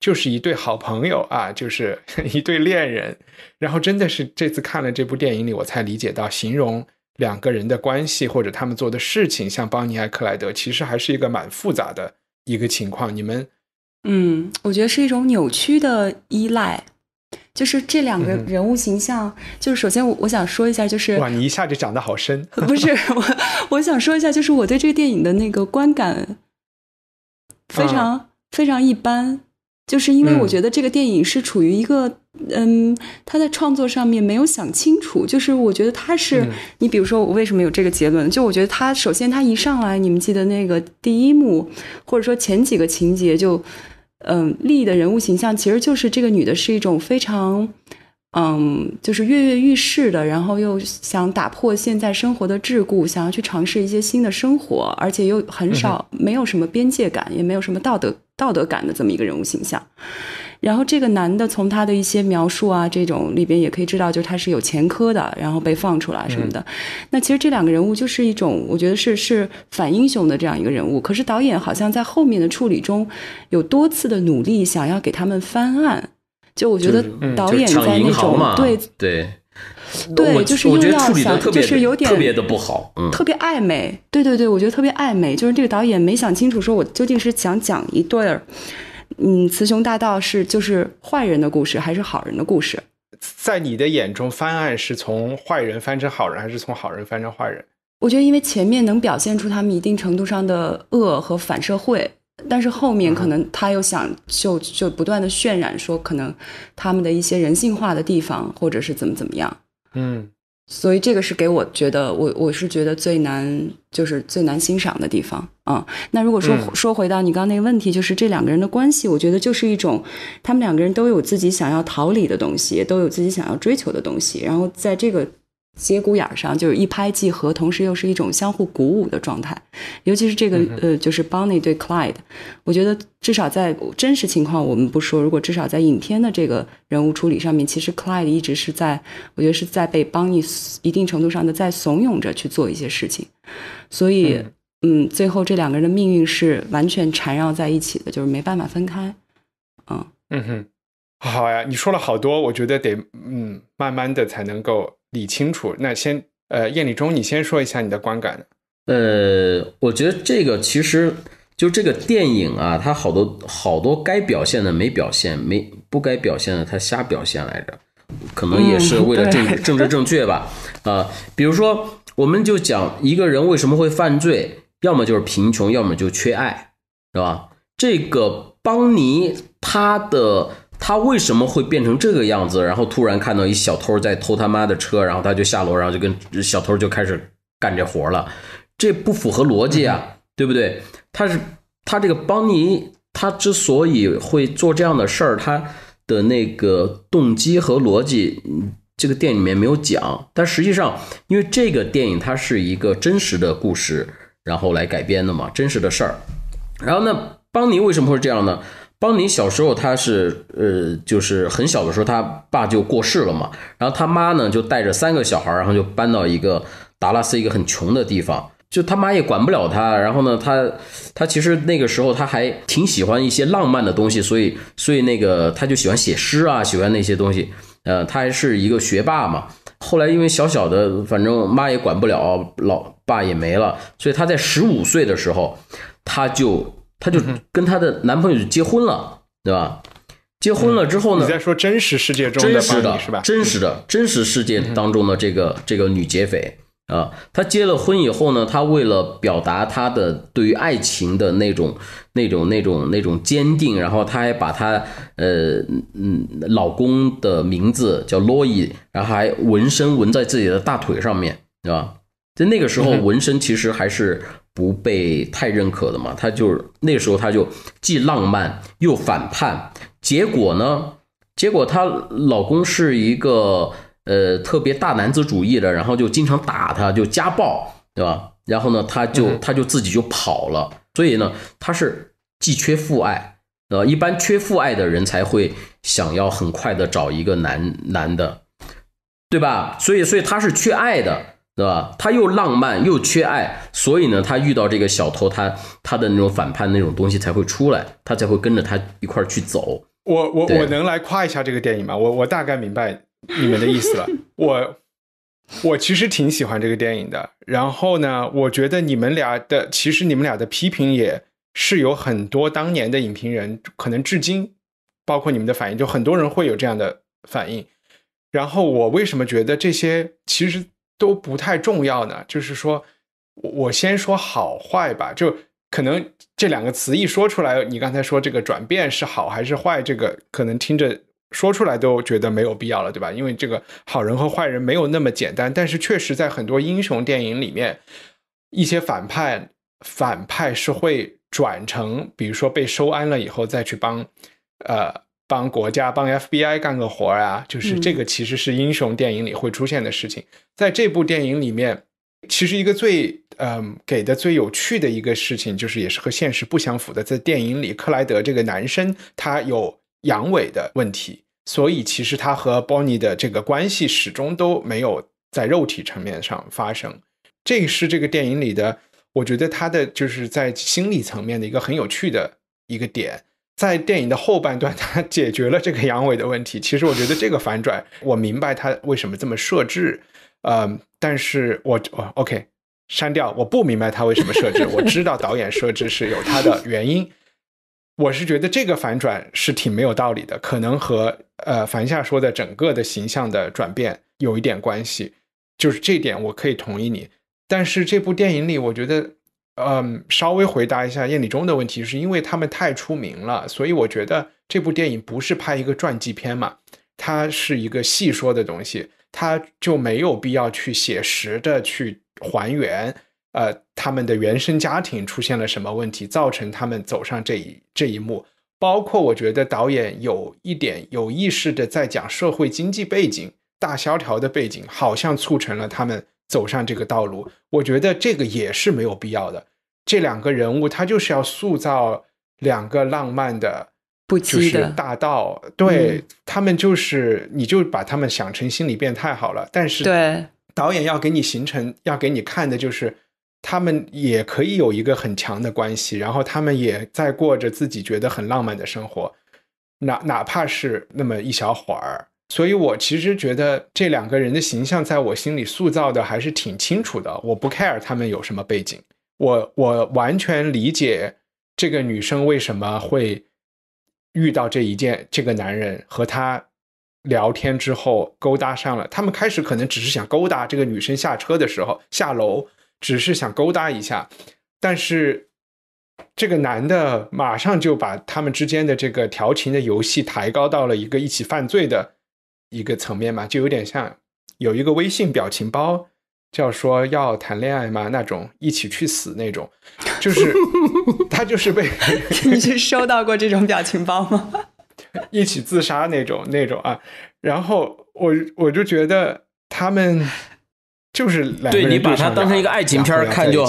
就是一对好朋友啊，就是 *laughs* 一对恋人，然后真的是这次看了这部电影里，我才理解到形容。两个人的关系或者他们做的事情，像邦尼和克莱德，其实还是一个蛮复杂的一个情况。你们，嗯，我觉得是一种扭曲的依赖，就是这两个人物形象。就是首先，我我想说一下，就是哇，你一下就讲得好深。不是 *laughs* 我，我想说一下，就是我对这个电影的那个观感非常非常一般，就是因为我觉得这个电影是处于一个。嗯，他在创作上面没有想清楚，就是我觉得他是，你比如说我为什么有这个结论？就我觉得他首先他一上来，你们记得那个第一幕，或者说前几个情节，就嗯丽的人物形象其实就是这个女的是一种非常嗯就是跃跃欲试的，然后又想打破现在生活的桎梏，想要去尝试一些新的生活，而且又很少没有什么边界感，也没有什么道德道德感的这么一个人物形象。然后这个男的从他的一些描述啊，这种里边也可以知道，就是他是有前科的，然后被放出来什么的。那其实这两个人物就是一种，我觉得是是反英雄的这样一个人物。可是导演好像在后面的处理中有多次的努力，想要给他们翻案。就我觉得导演在那种对对对，就是又要想，就是有点特别的不好，特别暧昧。对对对，我觉得特别暧昧。就是这个导演没想清楚，说我究竟是想讲一对儿。嗯，雌雄大盗是就是坏人的故事，还是好人的故事？在你的眼中，翻案是从坏人翻成好人，还是从好人翻成坏人？我觉得，因为前面能表现出他们一定程度上的恶和反社会，但是后面可能他又想就就不断的渲染说，可能他们的一些人性化的地方，或者是怎么怎么样。嗯。所以这个是给我觉得我我是觉得最难就是最难欣赏的地方啊。那如果说说回到你刚刚那个问题，就是这两个人的关系，我觉得就是一种他们两个人都有自己想要逃离的东西，都有自己想要追求的东西，然后在这个。节骨眼上就是一拍即合，同时又是一种相互鼓舞的状态，尤其是这个呃，就是 Bonnie 对 Clyde，我觉得至少在真实情况我们不说，如果至少在影片的这个人物处理上面，其实 Clyde 一直是在，我觉得是在被 Bonnie 一定程度上的在怂恿着去做一些事情，所以嗯，最后这两个人的命运是完全缠绕在一起的，就是没办法分开。嗯嗯哼，好呀，你说了好多，我觉得得嗯，慢慢的才能够。理清楚，那先呃，燕立忠，你先说一下你的观感。呃，我觉得这个其实就这个电影啊，它好多好多该表现的没表现，没不该表现的它瞎表现来着，可能也是为了正 *laughs* 政治正确吧。啊，比如说，我们就讲一个人为什么会犯罪，要么就是贫穷，要么就缺爱，是吧？这个邦尼他的。他为什么会变成这个样子？然后突然看到一小偷在偷他妈的车，然后他就下楼，然后就跟小偷就开始干这活了。这不符合逻辑啊，对不对？他是他这个邦尼，他之所以会做这样的事儿，他的那个动机和逻辑，这个电影里面没有讲。但实际上，因为这个电影它是一个真实的故事，然后来改编的嘛，真实的事儿。然后那邦尼为什么会这样呢？邦尼小时候，他是呃，就是很小的时候，他爸就过世了嘛。然后他妈呢，就带着三个小孩，然后就搬到一个达拉斯一个很穷的地方。就他妈也管不了他。然后呢，他他其实那个时候他还挺喜欢一些浪漫的东西，所以所以那个他就喜欢写诗啊，喜欢那些东西。呃，他还是一个学霸嘛。后来因为小小的，反正妈也管不了，老爸也没了，所以他在十五岁的时候，他就。她就跟她的男朋友就结婚了，对吧？结婚了之后呢？你在说真实世界中，的是吧？真实的真实世界当中的这个这个女劫匪啊，她结了婚以后呢，她为了表达她的对于爱情的那种那种那种那种坚定，然后她还把她呃嗯老公的名字叫洛伊，然后还纹身纹在自己的大腿上面，对吧？在那个时候，纹身其实还是。不被太认可的嘛，她就是那时候，她就既浪漫又反叛。结果呢，结果她老公是一个呃特别大男子主义的，然后就经常打她，就家暴，对吧？然后呢，她就她就自己就跑了。所以呢，她是既缺父爱，呃，一般缺父爱的人才会想要很快的找一个男男的，对吧？所以所以她是缺爱的。对吧？他又浪漫又缺爱，所以呢，他遇到这个小偷，他他的那种反叛那种东西才会出来，他才会跟着他一块儿去走。我我我能来夸一下这个电影吗？我我大概明白你们的意思了。我我其实挺喜欢这个电影的。然后呢，我觉得你们俩的，其实你们俩的批评也是有很多当年的影评人，可能至今，包括你们的反应，就很多人会有这样的反应。然后我为什么觉得这些其实？都不太重要呢，就是说，我先说好坏吧，就可能这两个词一说出来，你刚才说这个转变是好还是坏，这个可能听着说出来都觉得没有必要了，对吧？因为这个好人和坏人没有那么简单，但是确实在很多英雄电影里面，一些反派反派是会转成，比如说被收安了以后再去帮，呃。帮国家帮 FBI 干个活啊，就是这个其实是英雄电影里会出现的事情。在这部电影里面，其实一个最嗯给的最有趣的一个事情，就是也是和现实不相符的。在电影里，克莱德这个男生他有阳痿的问题，所以其实他和 Bonnie 的这个关系始终都没有在肉体层面上发生。这是这个电影里的，我觉得他的就是在心理层面的一个很有趣的一个点。在电影的后半段，*laughs* 他解决了这个阳痿的问题。其实我觉得这个反转，*laughs* 我明白他为什么这么设置。呃，但是我我 OK，删掉。我不明白他为什么设置。*laughs* 我知道导演设置是有他的原因。我是觉得这个反转是挺没有道理的，可能和呃樊夏说的整个的形象的转变有一点关系。就是这点我可以同意你。但是这部电影里，我觉得。嗯，稍微回答一下叶礼中的问题，是因为他们太出名了，所以我觉得这部电影不是拍一个传记片嘛，它是一个戏说的东西，它就没有必要去写实的去还原，呃，他们的原生家庭出现了什么问题，造成他们走上这一这一幕，包括我觉得导演有一点有意识的在讲社会经济背景，大萧条的背景，好像促成了他们。走上这个道路，我觉得这个也是没有必要的。这两个人物，他就是要塑造两个浪漫的不羁的大道，对他们就是，你就把他们想成心理变态好了。但是，对导演要给你形成，要给你看的就是，他们也可以有一个很强的关系，然后他们也在过着自己觉得很浪漫的生活，哪哪怕是那么一小会儿。所以我其实觉得这两个人的形象在我心里塑造的还是挺清楚的。我不 care 他们有什么背景，我我完全理解这个女生为什么会遇到这一件，这个男人和他聊天之后勾搭上了。他们开始可能只是想勾搭这个女生下车的时候下楼，只是想勾搭一下，但是这个男的马上就把他们之间的这个调情的游戏抬高到了一个一起犯罪的。一个层面嘛，就有点像有一个微信表情包，叫说要谈恋爱嘛那种，一起去死那种，就是 *laughs* 他就是被。*laughs* 你是收到过这种表情包吗？*laughs* 一起自杀那种那种啊，然后我我就觉得他们就是对你把它当成一个爱情片看就。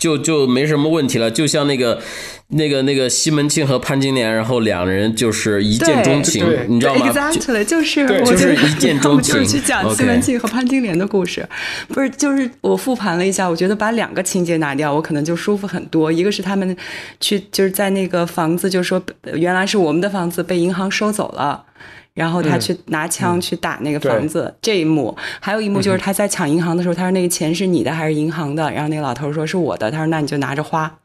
就就没什么问题了，就像那个、那个、那个西门庆和潘金莲，然后两人就是一见钟情，你知道吗？Exactly，就是，就是一见钟情。我就是去讲西门庆和潘金莲的故事，不是，就是我复盘了一下，我觉得把两个情节拿掉，我可能就舒服很多。一个是他们去，就是在那个房子，就说原来是我们的房子被银行收走了。然后他去拿枪去打那个房子，这一幕还有一幕就是他在抢银行的时候，他说那个钱是你的还是银行的？然后那个老头说是我的，他说那你就拿着花，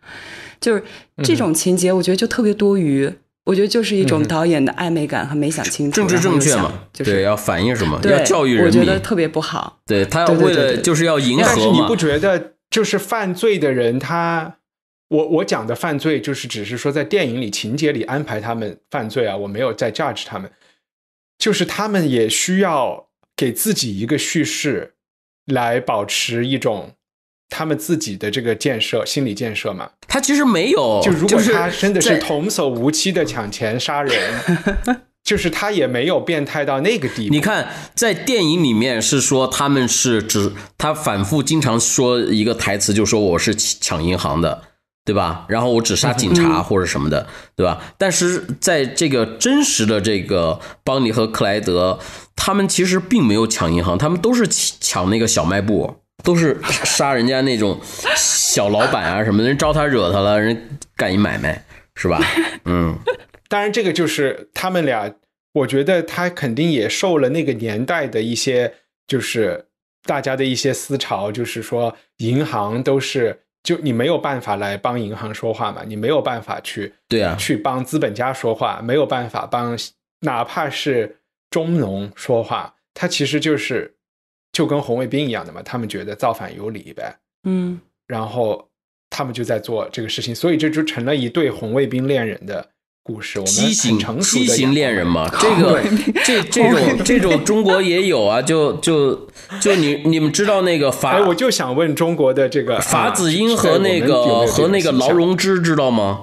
就是这种情节，我觉得就特别多余。我觉得就是一种导演的暧昧感和没想清楚，政治正确嘛，就是要反映什么，要教育人民，特别不好。对他为了就是要迎合但是你不觉得就是犯罪的人他，我我讲的犯罪就是只是说在电影里情节里安排他们犯罪啊，我没有在 judge 他们。就是他们也需要给自己一个叙事，来保持一种他们自己的这个建设、心理建设嘛。他其实没有，就如果他真的是童叟无欺的抢钱杀人，就是他也没有变态到那个地步。你看，在电影里面是说他们是指他反复经常说一个台词，就说我是抢抢银行的。对吧？然后我只杀警察或者什么的，对吧？但是在这个真实的这个邦尼和克莱德，他们其实并没有抢银行，他们都是抢那个小卖部，都是杀人家那种小老板啊什么的，人招他惹他了，人干一买卖是吧？嗯，*laughs* 当然这个就是他们俩，我觉得他肯定也受了那个年代的一些，就是大家的一些思潮，就是说银行都是。就你没有办法来帮银行说话嘛，你没有办法去对啊，去帮资本家说话，没有办法帮哪怕是中农说话，他其实就是就跟红卫兵一样的嘛，他们觉得造反有理呗，嗯，然后他们就在做这个事情，所以这就成了一对红卫兵恋人的。畸形畸形恋人嘛，这个这这种这种中国也有啊，就就就你你们知道那个法，我就想问中国的这个法子英和那个和那个劳荣枝知道吗？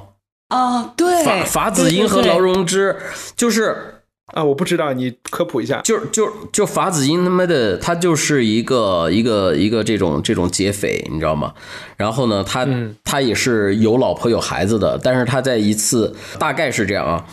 啊，对，法法子英和劳荣枝就是。啊，我不知道，你科普一下，就就就法子英他妈的，他就是一个一个一个这种这种劫匪，你知道吗？然后呢，他他也是有老婆有孩子的，但是他在一次大概是这样啊，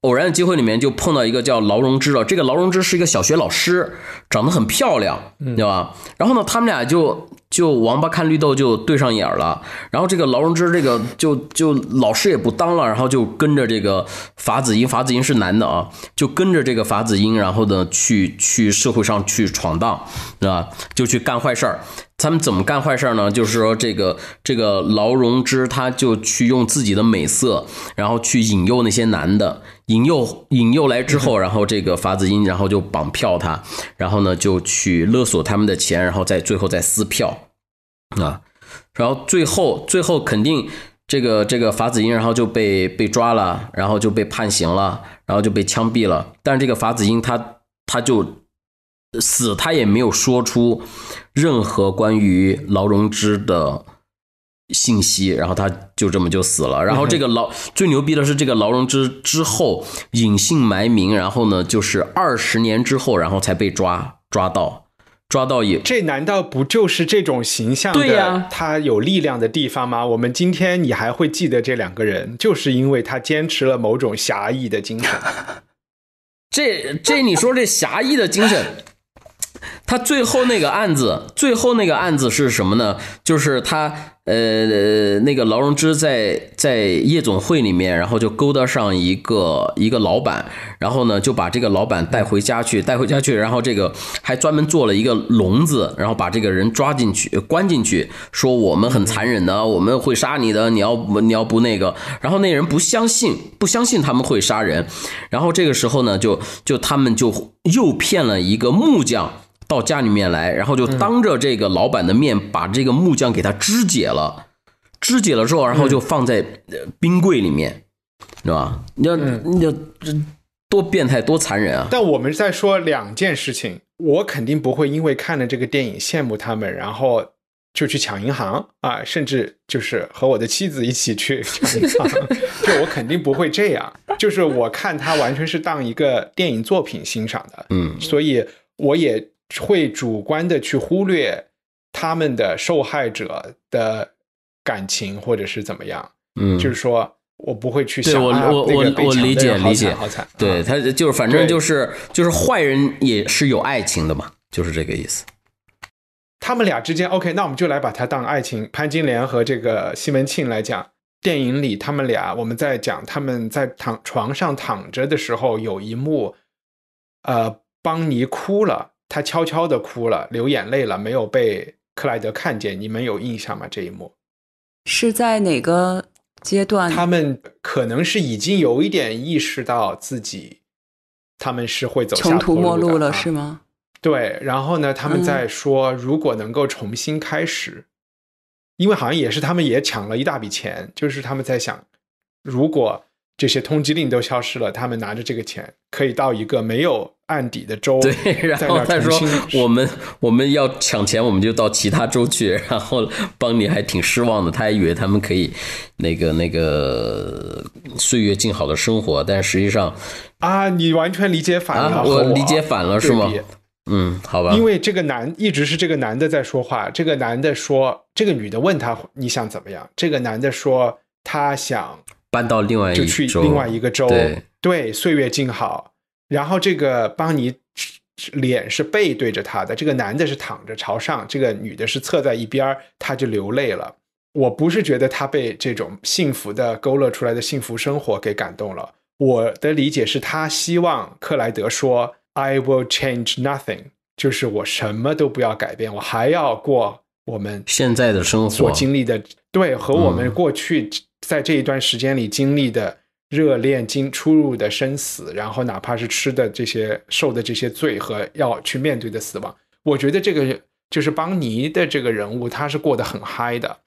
偶然的机会里面就碰到一个叫劳荣枝了，这个劳荣枝是一个小学老师，长得很漂亮，对吧？然后呢，他们俩就。就王八看绿豆就对上眼了，然后这个劳荣枝这个就就老师也不当了，然后就跟着这个法子英，法子英是男的啊，就跟着这个法子英，然后呢去去社会上去闯荡，啊，就去干坏事儿。他们怎么干坏事儿呢？就是说这个这个劳荣枝他就去用自己的美色，然后去引诱那些男的，引诱引诱来之后，然后这个法子英然后就绑票他，然后呢就去勒索他们的钱，然后再最后再撕票。啊，然后最后最后肯定这个这个法子英，然后就被被抓了，然后就被判刑了，然后就被枪毙了。但是这个法子英他他就死，他也没有说出任何关于劳荣枝的信息，然后他就这么就死了。然后这个劳最牛逼的是，这个劳荣枝之后隐姓埋名，然后呢就是二十年之后，然后才被抓抓到。抓到也，这难道不就是这种形象的他有力量的地方吗？我们今天你还会记得这两个人，就是因为他坚持了某种侠义的精神。这 *laughs* 这，你说这侠义的精神，他最后那个案子，最后那个案子是什么呢？就是他。呃，那个劳荣枝在在夜总会里面，然后就勾搭上一个一个老板，然后呢就把这个老板带回家去，带回家去，然后这个还专门做了一个笼子，然后把这个人抓进去关进去，说我们很残忍的，我们会杀你的，你要你要不那个，然后那人不相信，不相信他们会杀人，然后这个时候呢，就就他们就诱骗了一个木匠。到家里面来，然后就当着这个老板的面把这个木匠给他肢解了，肢解了之后，然后就放在冰柜里面，是吧？那那多变态，多残忍啊！但我们在说两件事情，我肯定不会因为看了这个电影羡慕他们，然后就去抢银行啊，甚至就是和我的妻子一起去抢银行，就 *laughs* 我肯定不会这样。就是我看他完全是当一个电影作品欣赏的，嗯，所以我也。会主观的去忽略他们的受害者的感情，或者是怎么样？嗯，就是说，我不会去想。我我我我理解理解，好惨，对他就是反正就是就是坏人也是有爱情的嘛，就是这个意思。他们俩之间，OK，那我们就来把它当爱情。潘金莲和这个西门庆来讲，电影里他们俩，我们在讲他们在躺床上躺着的时候，有一幕，呃，邦尼哭了。他悄悄的哭了，流眼泪了，没有被克莱德看见。你们有印象吗？这一幕是在哪个阶段？他们可能是已经有一点意识到自己，他们是会走下坡路了，是吗？对。然后呢，他们在说，如果能够重新开始，因为好像也是他们也抢了一大笔钱，就是他们在想，如果这些通缉令都消失了，他们拿着这个钱可以到一个没有。案底的州，对，然后他说我们我们要抢钱，我们就到其他州去，然后帮你还挺失望的，他还以为他们可以那个那个岁月静好的生活，但实际上啊，你完全理解反了，我理解反了是吗？嗯，好吧，因为这个男一直是这个男的在说话，这个男的说，这个女的问他你想怎么样，这个男的说他想搬到另外就去另外一个州，对，岁月静好。然后这个邦尼脸是背对着他的，这个男的是躺着朝上，这个女的是侧在一边他就流泪了。我不是觉得他被这种幸福的勾勒出来的幸福生活给感动了，我的理解是他希望克莱德说 “I will change nothing”，就是我什么都不要改变，我还要过我们现在的生活，我经历的对和我们过去在这一段时间里经历的。热恋经出入的生死，然后哪怕是吃的这些、受的这些罪和要去面对的死亡，我觉得这个就是邦尼的这个人物，他是过得很嗨的。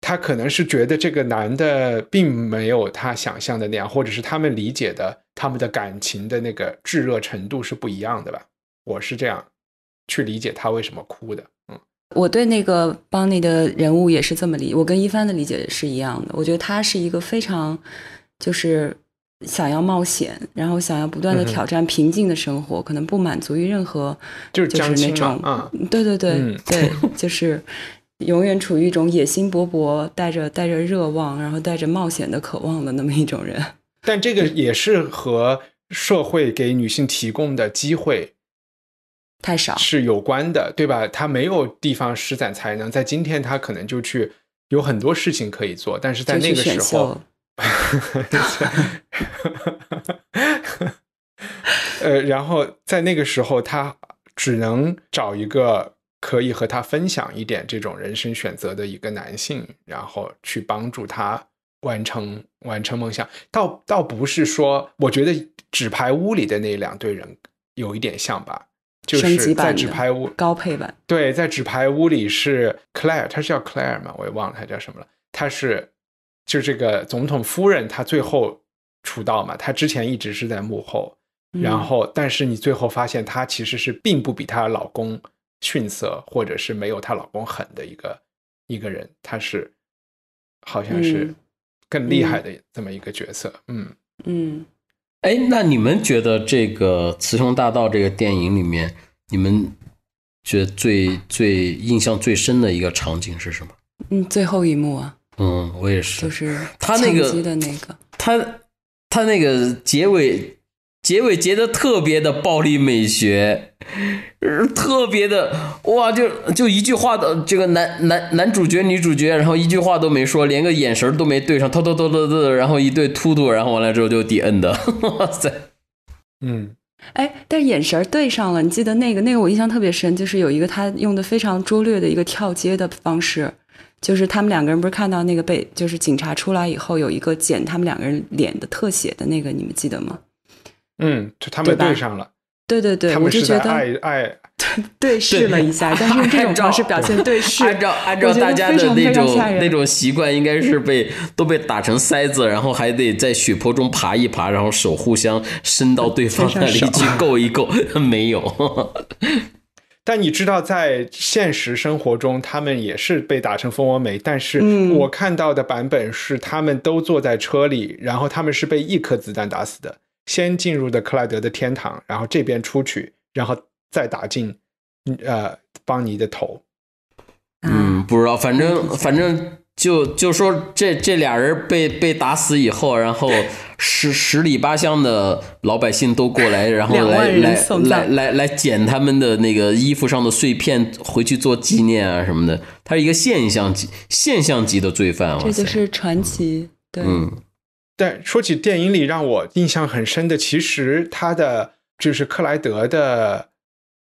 他可能是觉得这个男的并没有他想象的那样，或者是他们理解的他们的感情的那个炙热程度是不一样的吧？我是这样去理解他为什么哭的。嗯，我对那个邦尼的人物也是这么理，我跟一帆的理解是一样的。我觉得他是一个非常。就是想要冒险，然后想要不断的挑战平静的生活，可能不满足于任何，就是就是那种，对对对对，*laughs* 就是永远处于一种野心勃勃，带着带着热望，然后带着冒险的渴望的那么一种人。*laughs* 但这个也是和社会给女性提供的机会太少是有关的，对吧？她没有地方施展才能，在今天她可能就去有很多事情可以做，但是在那个时候。哈哈哈呃，然后在那个时候，他只能找一个可以和他分享一点这种人生选择的一个男性，然后去帮助他完成完成梦想。倒倒不是说，我觉得纸牌屋里的那两对人有一点像吧，就是在纸牌屋高配版。对，在纸牌屋里是 Claire，他是叫 Claire 嘛？我也忘了他叫什么了，他是。就这个总统夫人，她最后出道嘛？她之前一直是在幕后，然后，但是你最后发现，她其实是并不比她老公逊色，或者是没有她老公狠的一个一个人，她是好像是更厉害的这么一个角色。嗯嗯，哎，那你们觉得这个《雌雄大盗》这个电影里面，你们觉得最最印象最深的一个场景是什么？嗯，最后一幕啊。嗯，我也是。就是他那个，他的那个，他他那个结尾，结尾结的特别的暴力美学，特别的哇！就就一句话的这个男男男主角女主角，然后一句话都没说，连个眼神都没对上，突突突突突，然后一对突突，然后完了之后就抵摁的，*laughs* 哇塞！嗯，哎，但是眼神对上了，你记得那个那个我印象特别深，就是有一个他用的非常拙劣的一个跳接的方式。就是他们两个人不是看到那个被，就是警察出来以后有一个剪他们两个人脸的特写的那个，你们记得吗？嗯，就他们对上了。对对对，我就觉得爱爱 *laughs* 对视了一下，但是这种方式表现对视，按照按照大家的那种那种习惯，应该是被都被打成筛子，然后还得在血泊中爬一爬，然后手互相伸到对方那里去 *laughs* 够一够，没有。但你知道，在现实生活中，他们也是被打成蜂窝煤。但是，我看到的版本是，他们都坐在车里，然后他们是被一颗子弹打死的。先进入的克莱德的天堂，然后这边出去，然后再打进，呃，邦尼的头。嗯，不知道，反正反正。就就说这这俩人被被打死以后，然后十十里八乡的老百姓都过来，然后来来来来来捡他们的那个衣服上的碎片回去做纪念啊什么的。他是一个现象级现象级的罪犯，哇这就是传奇，对。嗯。但说起电影里让我印象很深的，其实他的就是克莱德的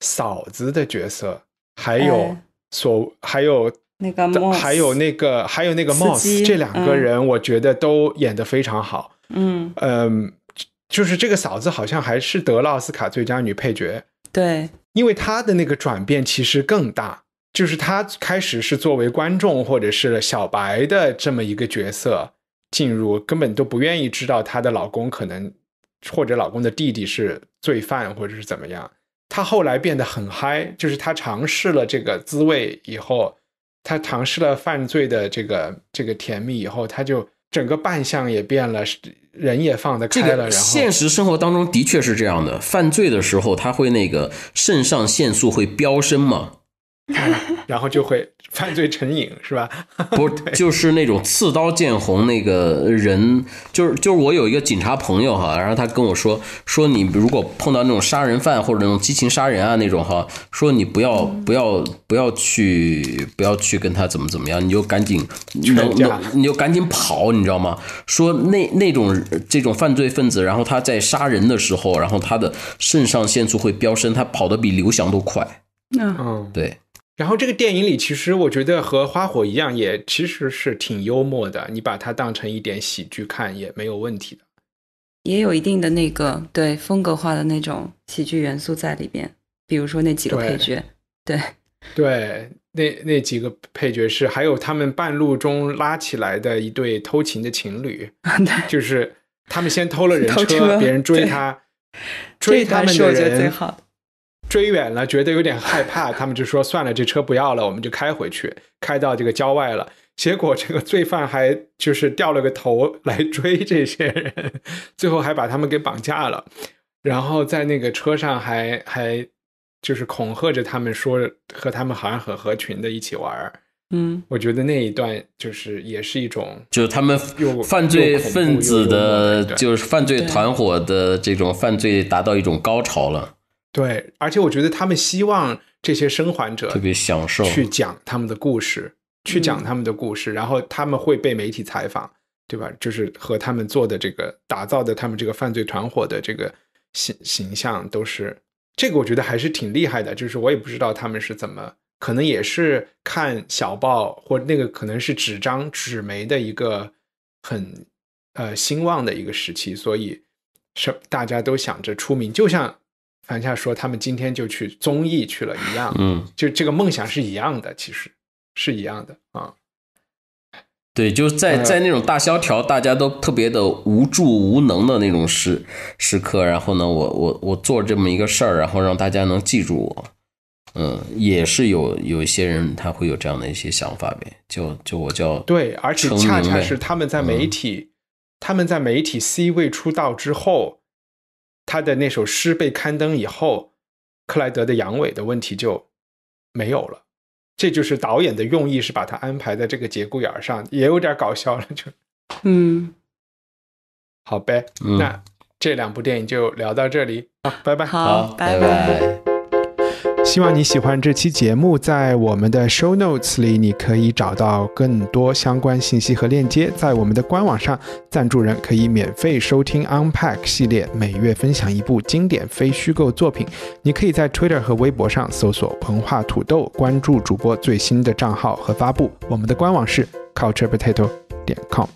嫂子的角色，还有所还有。那个还有那个还有那个 Moss，这两个人我觉得都演的非常好。嗯嗯，就是这个嫂子好像还是得了奥斯卡最佳女配角。对，因为她的那个转变其实更大，就是她开始是作为观众或者是小白的这么一个角色进入，根本都不愿意知道她的老公可能或者老公的弟弟是罪犯或者是怎么样。她后来变得很嗨，就是她尝试了这个滋味以后。他尝试了犯罪的这个这个甜蜜以后，他就整个扮相也变了，人也放得开了。然后，现实生活当中的确是这样的，犯罪的时候他会那个肾上腺素会飙升嘛。*laughs* 然后就会犯罪成瘾，是吧？*laughs* 不，就是那种刺刀见红那个人，就是就是我有一个警察朋友哈，然后他跟我说说你如果碰到那种杀人犯或者那种激情杀人啊那种哈，说你不要不要不要去不要去跟他怎么怎么样，你就赶紧能你就赶紧跑，你知道吗？说那那种这种犯罪分子，然后他在杀人的时候，然后他的肾上腺素会飙升，他跑得比刘翔都快。嗯，对。然后这个电影里，其实我觉得和《花火》一样，也其实是挺幽默的。你把它当成一点喜剧看也没有问题的，也有一定的那个对风格化的那种喜剧元素在里边。比如说那几个配角，对 *laughs* 对，那那几个配角是，还有他们半路中拉起来的一对偷情的情侣，*laughs* 就是他们先偷了 *laughs* 人车，别人追他，追他们的人。追远了，觉得有点害怕，他们就说算了，这车不要了，我们就开回去，开到这个郊外了。结果这个罪犯还就是掉了个头来追这些人，最后还把他们给绑架了，然后在那个车上还还就是恐吓着他们，说和他们好像很合群的一起玩儿。嗯，我觉得那一段就是也是一种，就是他们有犯罪分子的，就是犯罪团伙的这种犯罪达到一种高潮了。对，而且我觉得他们希望这些生还者特别享受去讲他们的故事，去讲他们的故事，然后他们会被媒体采访，对吧？就是和他们做的这个打造的他们这个犯罪团伙的这个形形象都是这个，我觉得还是挺厉害的。就是我也不知道他们是怎么，可能也是看小报或那个可能是纸张纸媒的一个很呃兴旺的一个时期，所以是，大家都想着出名，就像。樊家说：“他们今天就去综艺去了，一样，嗯，就这个梦想是一样的，其实是一样的啊。对，就在在那种大萧条，大家都特别的无助无能的那种时时刻，然后呢，我我我做这么一个事儿，然后让大家能记住我，嗯，也是有有一些人他会有这样的一些想法呗。就就我叫对，而且恰恰是他们在媒体他们在媒体 C 位出道之后。”他的那首诗被刊登以后，克莱德的阳痿的问题就没有了。这就是导演的用意，是把他安排在这个节骨眼上，也有点搞笑了。就，嗯，好呗，那这两部电影就聊到这里啊，拜拜，好，拜拜。希望你喜欢这期节目，在我们的 show notes 里，你可以找到更多相关信息和链接。在我们的官网上，赞助人可以免费收听 Unpack 系列，每月分享一部经典非虚构作品。你可以在 Twitter 和微博上搜索“膨化土豆”，关注主播最新的账号和发布。我们的官网是 culturepotato 点 com。